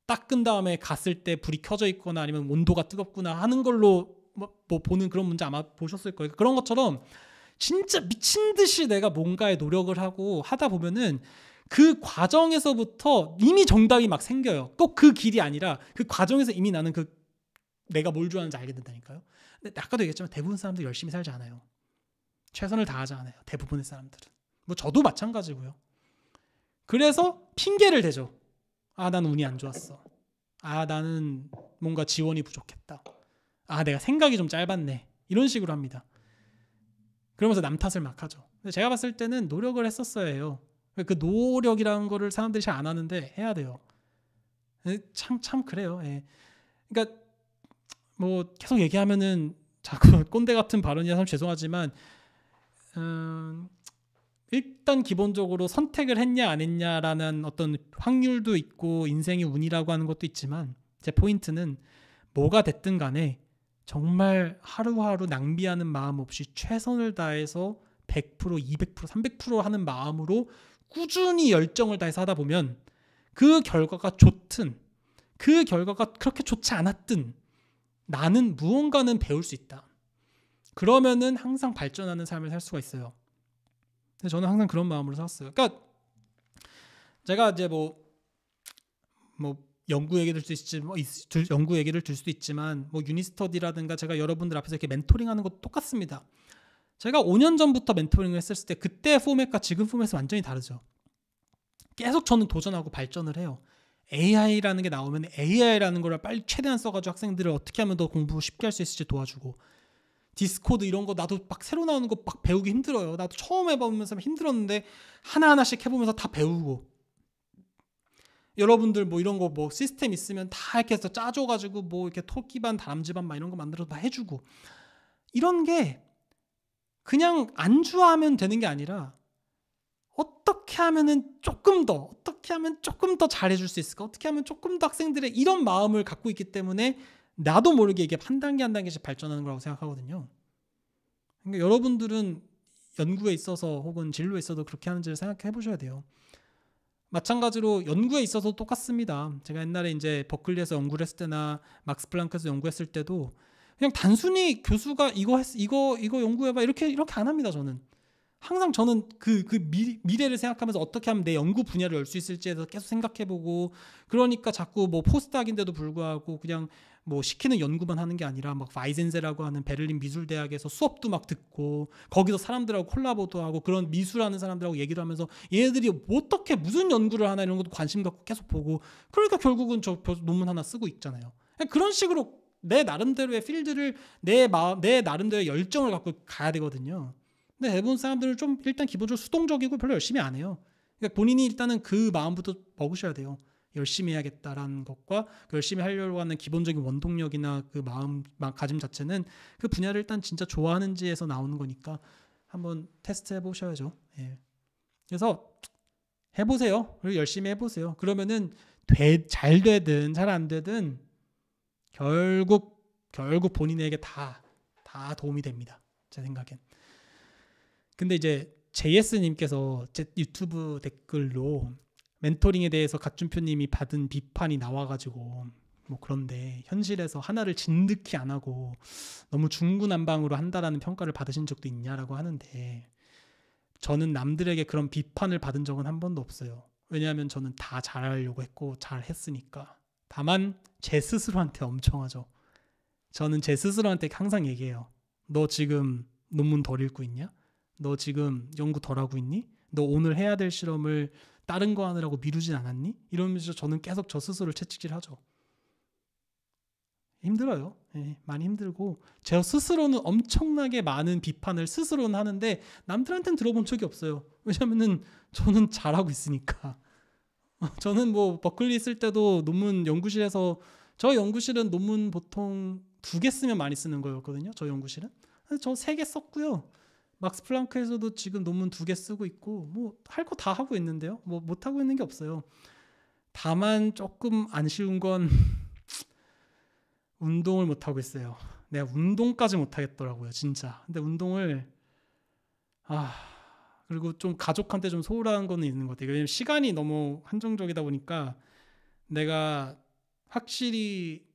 닦은 다음에 갔을 때 불이 켜져 있거나 아니면 온도가 뜨겁구나 하는 걸로 뭐, 뭐 보는 그런 문제 아마 보셨을 거예요. 그런 것처럼 진짜 미친 듯이 내가 뭔가에 노력을 하고 하다 보면은 그 과정에서부터 이미 정답이 막 생겨요. 꼭 그 길이 아니라 그 과정에서 이미 나는 그 내가 뭘 좋아하는지 알게 된다니까요. 근데 아까도 얘기했지만 대부분 사람들 열심히 살지 않아요. 최선을 다하지 않아요. 대부분의 사람들은. 뭐 저도 마찬가지고요. 그래서 핑계를 대죠. 아, 난 운이 안 좋았어. 아, 나는 뭔가 지원이 부족했다. 아, 내가 생각이 좀 짧았네. 이런 식으로 합니다. 그러면서 남 탓을 막 하죠. 근데 제가 봤을 때는 노력을 했었어요 그 노력이라는 거를 사람들이 잘 안 하는데 해야 돼요. 참, 참 그래요. 예. 그러니까 뭐 계속 얘기하면은 자꾸 꼰대 같은 발언이라 참 죄송하지만 음, 일단 기본적으로 선택을 했냐 안 했냐라는 어떤 확률도 있고 인생의 운이라고 하는 것도 있지만 제 포인트는 뭐가 됐든 간에 정말 하루하루 낭비하는 마음 없이 최선을 다해서 100%, 200%, 300% 하는 마음으로 꾸준히 열정을 다해서 하다 보면 그 결과가 좋든 그 결과가 그렇게 좋지 않았든 나는 무언가는 배울 수 있다. 그러면은 항상 발전하는 삶을 살 수가 있어요. 그래서 저는 항상 그런 마음으로 살았어요. 그러니까 제가 이제 뭐뭐 뭐 연구 얘기 들수 있지 뭐 연구 얘기를 들 수도 있지만 뭐 유니스터디라든가 제가 여러분들 앞에서 이렇게 멘토링하는 것도 똑같습니다. 제가 5년 전부터 멘토링을 했을 때 그때 포맷과 지금 포맷은 완전히 다르죠. 계속 저는 도전하고 발전을 해요. AI라는 게 나오면 AI라는 걸 빨리 최대한 써가지고 학생들을 어떻게 하면 더 공부 쉽게 할 수 있을지 도와주고 디스코드 이런 거 나도 막 새로 나오는 거 막 배우기 힘들어요. 나도 처음 해보면서 힘들었는데 하나하나씩 해보면서 다 배우고 여러분들 뭐 이런 거 뭐 시스템 있으면 다 이렇게 해서 짜줘가지고 뭐 이렇게 토끼 반 다람쥐 반막 이런 거 만들어서 다 해주고 이런 게 그냥 안주하면 되는 게 아니라 어떻게 하면은 조금 더 어떻게 하면 조금 더 잘해줄 수 있을까 어떻게 하면 조금 더 학생들의 이런 마음을 갖고 있기 때문에 나도 모르게 이게 한 단계 한 단계씩 발전하는 거라고 생각하거든요. 그러니까 여러분들은 연구에 있어서 혹은 진로에 있어도 그렇게 하는지를 생각해 보셔야 돼요. 마찬가지로 연구에 있어서 똑같습니다. 제가 옛날에 이제 버클리에서 연구를 했을 때나 막스 플랑크에서 연구했을 때도 그냥 단순히 교수가 이거 했, 이거 이거 연구해봐 이렇게 이렇게 안 합니다 저는 항상 저는 그그 그 미래를 생각하면서 어떻게 하면 내 연구 분야를 열 수 있을지에 대해서 계속 생각해보고 그러니까 자꾸 뭐 포스닥인데도 불구하고 그냥 뭐 시키는 연구만 하는 게 아니라 막 바이젠세라고 하는 베를린 미술대학에서 수업도 막 듣고 거기서 사람들하고 콜라보도 하고 그런 미술하는 사람들하고 얘기를 하면서 얘들이 어떻게 무슨 연구를 하나 이런 것도 관심 갖고 계속 보고 그러니까 결국은 저 논문 하나 쓰고 있잖아요. 그런 식으로 내 나름대로의 필드를 내 마음, 내 나름대로의 열정을 갖고 가야 되거든요. 근데 대부분 사람들은 좀 일단 기본적으로 수동적이고 별로 열심히 안 해요. 그러니까 본인이 일단은 그 마음부터 먹으셔야 돼요. 열심히 해야겠다라는 것과 그 열심히 하려고 하는 기본적인 원동력이나 그 마음 가짐 자체는 그 분야를 일단 진짜 좋아하는지에서 나오는 거니까 한번 테스트 해보셔야죠. 예. 그래서 해보세요. 그리고 열심히 해보세요. 그러면은 되, 잘 되든 잘 안 되든 결국 결국 본인에게 다 다 도움이 됩니다. 제 생각엔. 근데 이제 JS님께서 제 유튜브 댓글로 멘토링에 대해서 갓준표님이 받은 비판이 나와가지고 뭐 그런데 현실에서 하나를 진득히 안 하고 너무 중구난방으로 한다라는 평가를 받으신 적도 있냐라고 하는데 저는 남들에게 그런 비판을 받은 적은 한 번도 없어요. 왜냐하면 저는 다 잘하려고 했고 잘했으니까. 다만 제 스스로한테 엄청 하죠. 저는 제 스스로한테 항상 얘기해요. 너 지금 논문 덜 읽고 있냐? 너 지금 연구 덜 하고 있니? 너 오늘 해야 될 실험을 다른 거 하느라고 미루진 않았니? 이러면서 저는 계속 저 스스로를 채찍질 하죠. 힘들어요. 예, 많이 힘들고 제 스스로는 엄청나게 많은 비판을 스스로는 하는데 남들한테는 들어본 적이 없어요. 왜냐면 저는 잘하고 있으니까. 저는 뭐 버클리 있을 때도 논문 연구실에서 저 연구실은 논문 보통 두 개 쓰면 많이 쓰는 거였거든요. 저 연구실은 저 세 개 썼고요. 막스 플랑크에서도 지금 논문 두 개 쓰고 있고 뭐 할 거 다 하고 있는데요. 뭐 못 하고 있는 게 없어요. 다만 조금 안 쉬운 건 운동을 못 하고 있어요. 내가 운동까지 못 하겠더라고요, 진짜. 근데 운동을 아 그리고 좀 가족한테 좀 소홀한 거는 있는 것 같아요. 왜냐면 시간이 너무 한정적이다 보니까 내가 확실히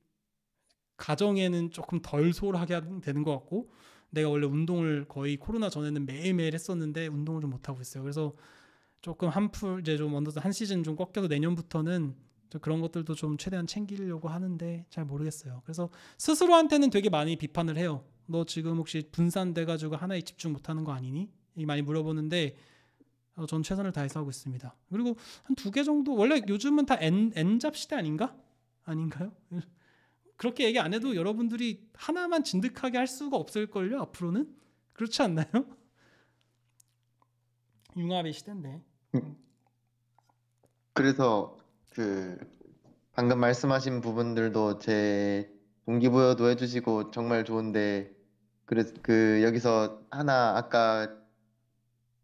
가정에는 조금 덜 소홀하게 되는 것 같고 내가 원래 운동을 거의 코로나 전에는 매일매일 했었는데 운동을 좀 못하고 있어요. 그래서 조금 한풀 이제 좀 어느 한 시즌 좀 꺾여서 내년부터는 좀 그런 것들도 좀 최대한 챙기려고 하는데 잘 모르겠어요. 그래서 스스로한테는 되게 많이 비판을 해요. 너 지금 혹시 분산돼 가지고 하나에 집중 못하는 거 아니니? 많이 물어보는데 어, 전 최선을 다해서 하고 있습니다. 그리고 한 두 개 정도 원래 요즘은 다 N N잡 시대 아닌가? 아닌가요? 그렇게 얘기 안 해도 여러분들이 하나만 진득하게 할 수가 없을 걸요 앞으로는 그렇지 않나요? 융합의 시대인데. 음. 그래서 그 방금 말씀하신 부분들도 제 동기부여도 해주시고 정말 좋은데 그래서 그 여기서 하나 아까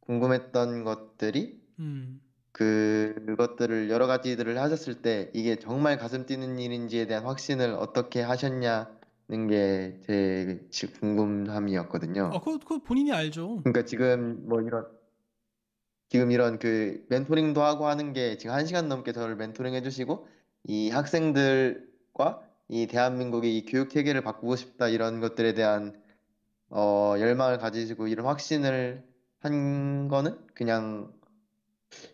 궁금했던 것들이 음. 그것들을 여러 가지들을 하셨을 때 이게 정말 가슴 뛰는 일인지에 대한 확신을 어떻게 하셨냐는 게 제 궁금함이었거든요. 아, 그거, 그거 본인이 알죠. 그러니까 지금 뭐 이런 지금 이런 그 멘토링도 하고 하는 게 지금 한 시간 넘게 저를 멘토링 해주시고 이 학생들과 이 대한민국의 이 교육 체계를 바꾸고 싶다 이런 것들에 대한 어, 열망을 가지시고 이런 확신을 한 거는 그냥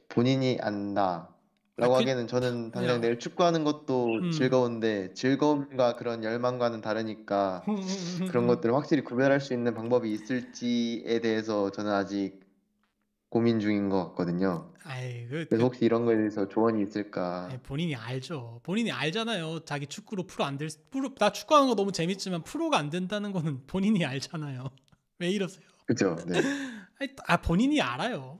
본인이 안다. 아, 라고 그, 하기에는 저는 그 당장 내일 축구하는 것도 음. 즐거운데 즐거움과 그런 열망과는 다르니까 그런 것들을 확실히 구별할 수 있는 방법이 있을지에 대해서 저는 아직 고민 중인 것 같거든요. 아이고, 그 그래서 그 혹시 이런 거에 대해서 조언이 있을까? 아니, 본인이 알죠. 본인이 알잖아요. 자기 축구로 프로 안 될, 프로 나 축구하는 거 너무 재밌지만 프로가 안 된다는 거는 본인이 알잖아요. 왜 이러세요? 그죠. 네. 아니, 아 본인이 알아요.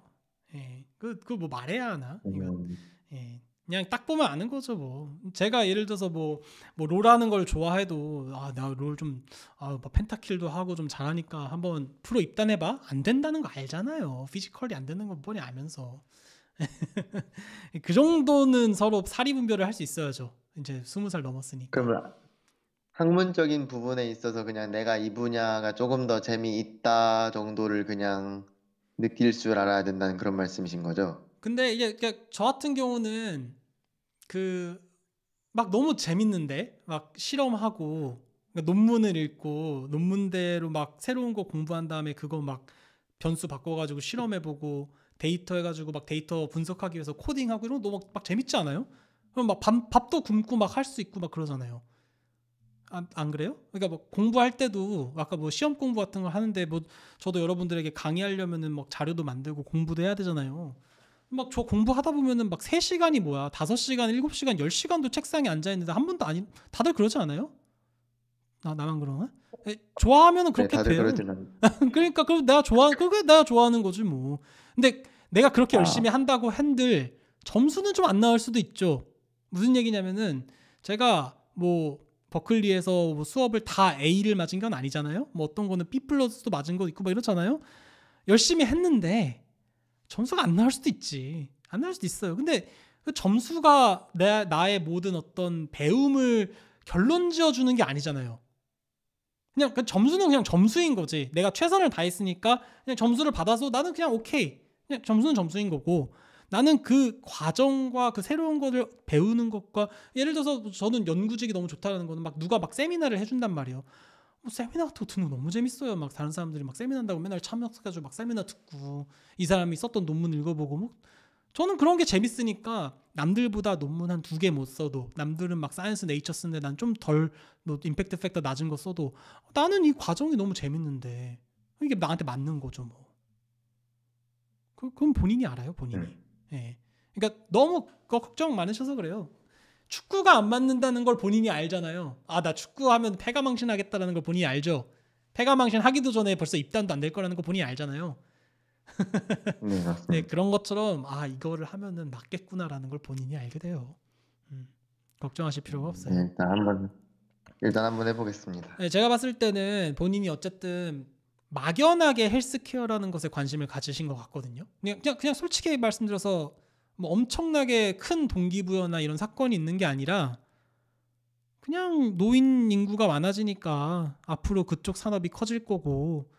예, 그그 뭐 말해야 하나? 이건 그러니까. 음. 예, 그냥 딱 보면 아는 거죠 뭐. 제가 예를 들어서 뭐뭐 뭐 롤하는 걸 좋아해도 아 나 롤 좀아 뭐 펜타킬도 하고 좀 잘하니까 한번 프로 입단해봐 안 된다는 거 알잖아요. 피지컬이 안 되는 거 뻔히 알면서 그 정도는 서로 사리 분별을 할 수 있어야죠. 이제 스무 살 넘었으니까. 그럼 학문적인 부분에 있어서 그냥 내가 이 분야가 조금 더 재미있다 정도를 그냥 느낄 줄 알아야 된다는 그런 말씀이신 거죠. 근데 이게 그러니까 저 같은 경우는 그 막 너무 재밌는데 막 실험하고 그러니까 논문을 읽고 논문대로 막 새로운 거 공부한 다음에 그거 막 변수 바꿔가지고 실험해보고 데이터 해가지고 막 데이터 분석하기 위해서 코딩하고 이런 거 너무 막 재밌지 않아요? 그럼 막 밥, 밥도 굶고 막 할 수 있고 막 그러잖아요. 안, 안 그래요? 그러니까 뭐 공부할 때도 아까 뭐 시험 공부 같은 거 하는데 뭐 저도 여러분들에게 강의하려면은 막 자료도 만들고 공부도 해야 되잖아요. 막 저 공부하다 보면은 막 3시간이 뭐야. 5시간, 7시간, 10시간도 책상에 앉아 있는데 한 번도 아니 다들 그러지 않아요? 나 나만 그러나? 에, 좋아하면은 그렇게 네, 돼요. 그러니까 그 내가 좋아 그게 내가 좋아하는 거지 뭐. 근데 내가 그렇게 아. 열심히 한다고 핸들 점수는 좀 안 나올 수도 있죠. 무슨 얘기냐면은 제가 뭐 버클리에서 뭐 수업을 다 A를 맞은 건 아니잖아요. 뭐 어떤 거는 B 플러스도 맞은 거 있고 막 이렇잖아요. 열심히 했는데 점수가 안 나올 수도 있지. 안 나올 수도 있어요. 근데 그 점수가 내, 나의 모든 어떤 배움을 결론 지어주는 게 아니잖아요. 그냥 그 점수는 그냥 점수인 거지. 내가 최선을 다했으니까 그냥 점수를 받아서 나는 그냥 오케이. 그냥 점수는 점수인 거고 나는 그 과정과 그 새로운 것을 배우는 것과 예를 들어서 저는 연구직이 너무 좋다는 라 거는 막 누가 막 세미나를 해준단 말이에요. 뭐 세미나 같은 거 듣는 거 너무 재밌어요. 막 다른 사람들이 막 세미나 한다고 맨날 참석해가지고 막 세미나 듣고 이 사람이 썼던 논문 읽어보고 뭐 저는 그런 게 재밌으니까 남들보다 논문 한 두 개 못 써도 남들은 막 사이언스 네이처 쓰는데 난 좀덜뭐 임팩트 팩터 낮은 거 써도 나는 이 과정이 너무 재밌는데 이게 나한테 맞는 거죠 뭐. 그, 그건 본인이 알아요 본인이. 음. 예. 그러니까 너무 걱정 많으셔서 그래요. 축구가 안 맞는다는 걸 본인이 알잖아요. 아, 나 축구하면 패가망신하겠다라는 걸 본인이 알죠. 패가망신 하기도 전에 벌써 입단도 안 될 거라는 거 본인이 알잖아요. 네, 네, 그런 것처럼 아 이거를 하면은 맞겠구나라는 걸 본인이 알게 돼요. 음, 걱정하실 필요가 네, 없어요. 네, 일단 한번 일단 한번 해보겠습니다. 네, 제가 봤을 때는 본인이 어쨌든 막연하게 헬스케어라는 것에 관심을 가지신 것 같거든요. 그냥 그냥 솔직히 말씀드려서 뭐 엄청나게 큰 동기부여나 이런 사건이 있는 게 아니라 그냥 노인 인구가 많아지니까 앞으로 그쪽 산업이 커질 거고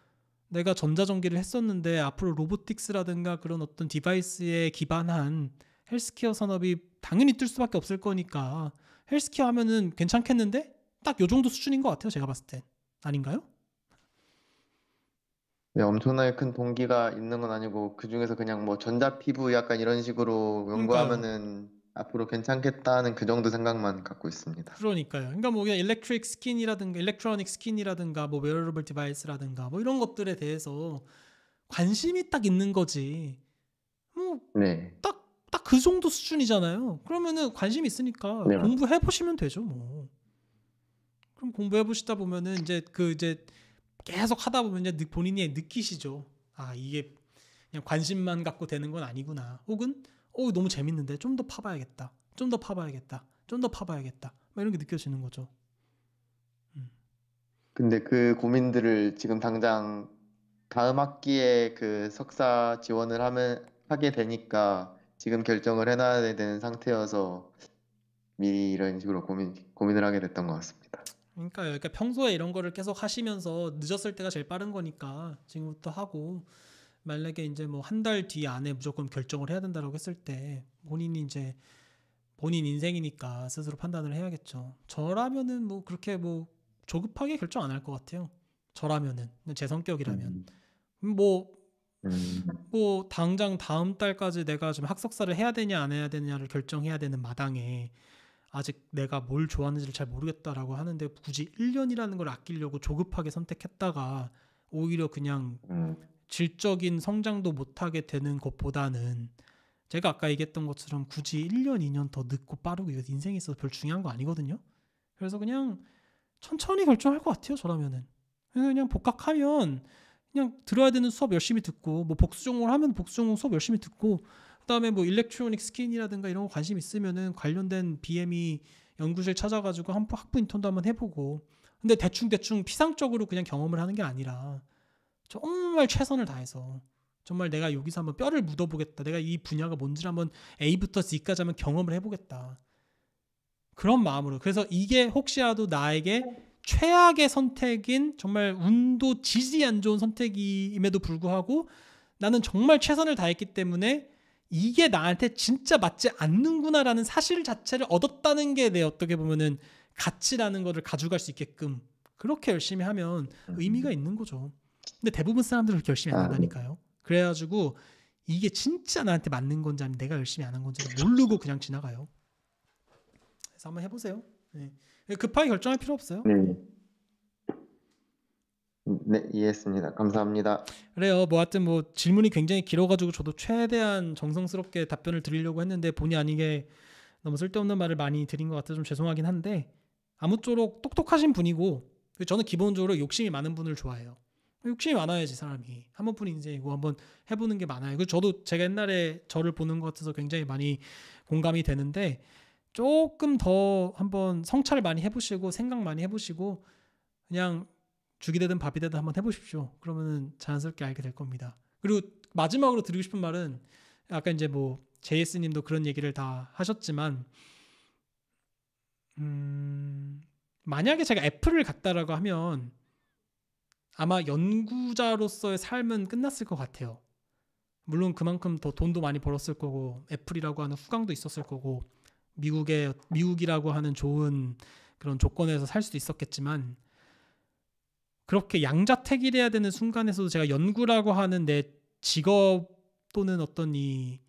내가 전자전기를 했었는데 앞으로 로보틱스라든가 그런 어떤 디바이스에 기반한 헬스케어 산업이 당연히 뜰 수밖에 없을 거니까 헬스케어 하면은 괜찮겠는데 딱 요 정도 수준인 것 같아요 제가 봤을 땐 아닌가요? 네, 엄청나게 큰 동기가 있는 건 아니고 그중에서 그냥 뭐 전자피부 약간 이런 식으로 연구하면은 앞으로 괜찮겠다는 그 정도 생각만 갖고 있습니다. 그러니까요. 그러니까 뭐 그냥 일렉트릭 스킨이라든가 일렉트로닉 스킨이라든가 뭐 웨어러블 디바이스라든가 뭐 이런 것들에 대해서 관심이 딱 있는 거지. 뭐 네. 딱딱 그 정도 수준이잖아요. 그러면은 관심 있으니까 네, 공부해 보시면 되죠, 뭐. 그럼 공부해 보시다 보면은 이제 그 이제 계속 하다 보면 이제 본인이 느끼시죠. 아, 이게 그냥 관심만 갖고 되는 건 아니구나. 혹은, 어, 너무 재밌는데 좀 더 파봐야겠다. 좀 더 파봐야겠다. 좀 더 파봐야겠다. 막 이런 게 느껴지는 거죠. 음. 근데 그 고민들을 지금 당장 다음 학기에 그 석사 지원을 하면 하게 되니까 지금 결정을 해놔야 되는 상태여서 미리 이런 식으로 고민 고민을 하게 됐던 것 같습니다. 그러니까요. 그러니까 평소에 이런 거를 계속 하시면서 늦었을 때가 제일 빠른 거니까 지금부터 하고 만약에 이제 뭐 한 달 뒤 안에 무조건 결정을 해야 된다라고 했을 때 본인이 이제 본인 인생이니까 스스로 판단을 해야겠죠. 저라면은 뭐 그렇게 뭐 조급하게 결정 안 할 것 같아요. 저라면은 제 성격이라면 뭐뭐 음. 음. 뭐 당장 다음 달까지 내가 좀 학석사를 해야 되냐 안 해야 되냐를 결정해야 되는 마당에 아직 내가 뭘 좋아하는지를 잘 모르겠다라고 하는데 굳이 1년이라는 걸 아끼려고 조급하게 선택했다가 오히려 그냥 음. 질적인 성장도 못하게 되는 것보다는 제가 아까 얘기했던 것처럼 굳이 1년, 2년 더 늦고 빠르고 이거 인생에 있어서 별 중요한 거 아니거든요. 그래서 그냥 천천히 결정할 것 같아요, 저라면은. 그 그냥 복학하면 그냥 들어야 되는 수업 열심히 듣고 뭐 복수 전공을 하면 복수 전공 수업 열심히 듣고 그다음에 뭐 일렉트로닉 스킨이라든가 이런 거 관심 있으면은 관련된 BME 연구실 찾아가지고 한번 학부 인턴도 한번 해보고 근데 대충 대충 피상적으로 그냥 경험을 하는 게 아니라 정말 최선을 다해서 정말 내가 여기서 한번 뼈를 묻어보겠다. 내가 이 분야가 뭔지를 한번 A부터 Z까지 한번 경험을 해보겠다. 그런 마음으로. 그래서 이게 혹시라도 나에게 최악의 선택인 정말 운도 지지 안 좋은 선택임에도 불구하고 나는 정말 최선을 다했기 때문에 이게 나한테 진짜 맞지 않는구나라는 사실 자체를 얻었다는 게 내 어떻게 보면은 가치라는 거를 가져갈 수 있게끔 그렇게 열심히 하면 음. 의미가 있는 거죠. 근데 대부분 사람들은 그렇게 열심히 안 아, 네. 한다니까요. 그래가지고 이게 진짜 나한테 맞는 건지 아니면 내가 열심히 안 한 건지 모르고 그냥 지나가요. 그래서 한번 해보세요. 네. 급하게 결정할 필요 없어요. 네. 네, 이해했습니다. 감사합니다. 그래요. 뭐 하여튼 뭐 질문이 굉장히 길어가지고 저도 최대한 정성스럽게 답변을 드리려고 했는데 본의 아니게 너무 쓸데없는 말을 많이 드린 것 같아서 좀 죄송하긴 한데 아무쪼록 똑똑하신 분이고 저는 기본적으로 욕심이 많은 분을 좋아해요. 욕심이 많아야지 사람이 한 번뿐 인생이고 한번 해보는 게 많아요. 그 저도 제가 옛날에 저를 보는 것 같아서 굉장히 많이 공감이 되는데 조금 더 한번 성찰 많이 해보시고 생각 많이 해보시고 그냥 죽이 되든 밥이 되든 한번 해보십시오. 그러면은 자연스럽게 알게 될 겁니다. 그리고 마지막으로 드리고 싶은 말은 아까 이제 뭐 제이스님도 그런 얘기를 다 하셨지만 음, 만약에 제가 애플을 갔다라고 하면 아마 연구자로서의 삶은 끝났을 것 같아요. 물론 그만큼 더 돈도 많이 벌었을 거고 애플이라고 하는 후광도 있었을 거고 미국의 미국이라고 하는 좋은 그런 조건에서 살 수도 있었겠지만 그렇게 양자택일 해야 되는 순간에서도 제가 연구라고 하는 내 직업 또는 어떤 이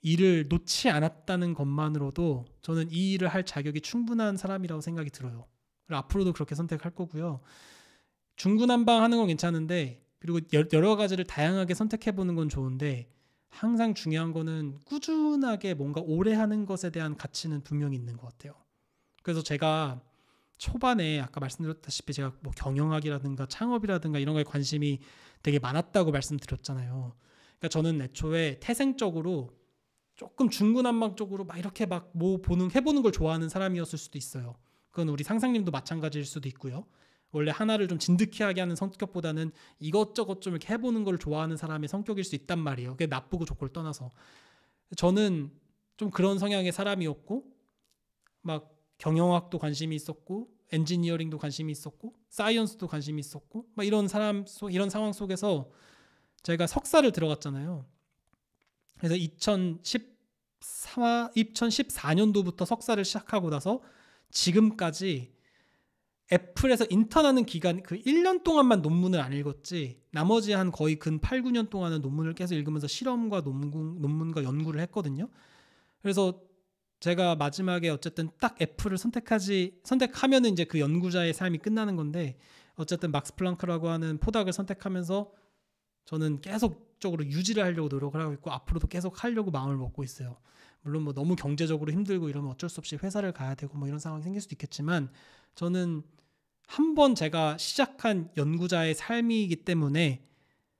일을 놓지 않았다는 것만으로도 저는 이 일을 할 자격이 충분한 사람이라고 생각이 들어요. 앞으로도 그렇게 선택할 거고요. 중구난방 하는 건 괜찮은데 그리고 여러 가지를 다양하게 선택해 보는 건 좋은데 항상 중요한 거는 꾸준하게 뭔가 오래 하는 것에 대한 가치는 분명히 있는 것 같아요. 그래서 제가 초반에 아까 말씀드렸다시피 제가 뭐 경영학이라든가 창업이라든가 이런 거에 관심이 되게 많았다고 말씀드렸잖아요. 그러니까 저는 애초에 태생적으로 조금 중구난방 쪽으로 막 이렇게 막 뭐 보는 해보는 걸 좋아하는 사람이었을 수도 있어요. 그건 우리 상상님도 마찬가지일 수도 있고요. 원래 하나를 좀 진득히하게 하는 성격보다는 이것저것 좀 이렇게 해보는 걸 좋아하는 사람의 성격일 수 있단 말이에요. 그게 나쁘고 좋고를 떠나서 저는 좀 그런 성향의 사람이었고 막 경영학도 관심이 있었고 엔지니어링도 관심이 있었고 사이언스도 관심이 있었고 막 이런 사람 속 이런 상황 속에서 제가 석사를 들어갔잖아요. 그래서 2014 2014년도부터 석사를 시작하고 나서 지금까지 애플에서 인턴하는 기간 그 1년 동안만 논문을 안 읽었지 나머지 한 거의 근 8, 9년 동안은 논문을 계속 읽으면서 실험과 논문, 논문과 연구를 했거든요. 그래서 제가 마지막에 어쨌든 딱 F를 선택하지 선택하면은 이제 그 연구자의 삶이 끝나는 건데 어쨌든 막스 플랑크라고 하는 포닥을 선택하면서 저는 계속적으로 유지를 하려고 노력을 하고 있고 앞으로도 계속 하려고 마음을 먹고 있어요. 물론 뭐 너무 경제적으로 힘들고 이러면 어쩔 수 없이 회사를 가야 되고 뭐 이런 상황이 생길 수도 있겠지만 저는 한 번 제가 시작한 연구자의 삶이기 때문에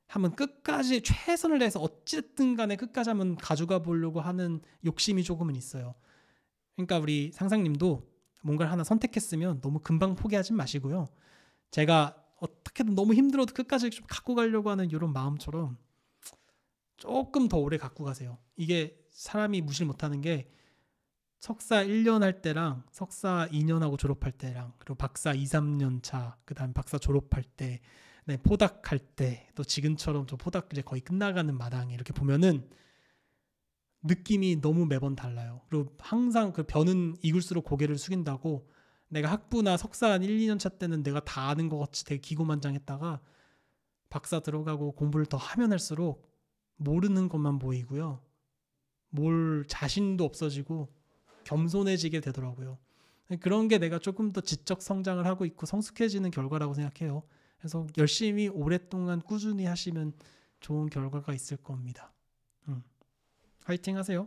한번 끝까지 최선을 다해서 어쨌든 간에 끝까지 한번 가져가 보려고 하는 욕심이 조금은 있어요. 그러니까 우리 상상님도 뭔가를 하나 선택했으면 너무 금방 포기하지 마시고요. 제가 어떻게든 너무 힘들어도 끝까지 좀 갖고 가려고 하는 이런 마음처럼 조금 더 오래 갖고 가세요. 이게 사람이 무시 못하는 게 석사 1년 할 때랑 석사 2년하고 졸업할 때랑 그리고 박사 2, 3년 차, 그다음 박사 졸업할 때, 네, 포닥할 때, 또 지금처럼 저 포닥 이제 거의 끝나가는 마당에 이렇게 보면은 느낌이 너무 매번 달라요. 그리고 항상 그 변은 익을수록 고개를 숙인다고 내가 학부나 석사 한 1, 2년 차 때는 내가 다 아는 것 같이 되게 기고만장했다가 박사 들어가고 공부를 더 하면 할수록 모르는 것만 보이고요. 뭘 자신도 없어지고 겸손해지게 되더라고요. 그런 게 내가 조금 더 지적 성장을 하고 있고 성숙해지는 결과라고 생각해요. 그래서 열심히 오랫동안 꾸준히 하시면 좋은 결과가 있을 겁니다. 화이팅 하세요.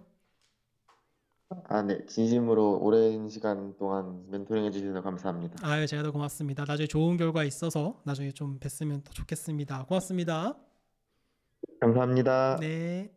아, 네. 진심으로 오랜 시간 동안 멘토링 해주셔서 감사합니다. 아 제가 더 고맙습니다. 나중에 좋은 결과 있어서 나중에 좀 뵀으면 더 좋겠습니다. 고맙습니다. 감사합니다. 네.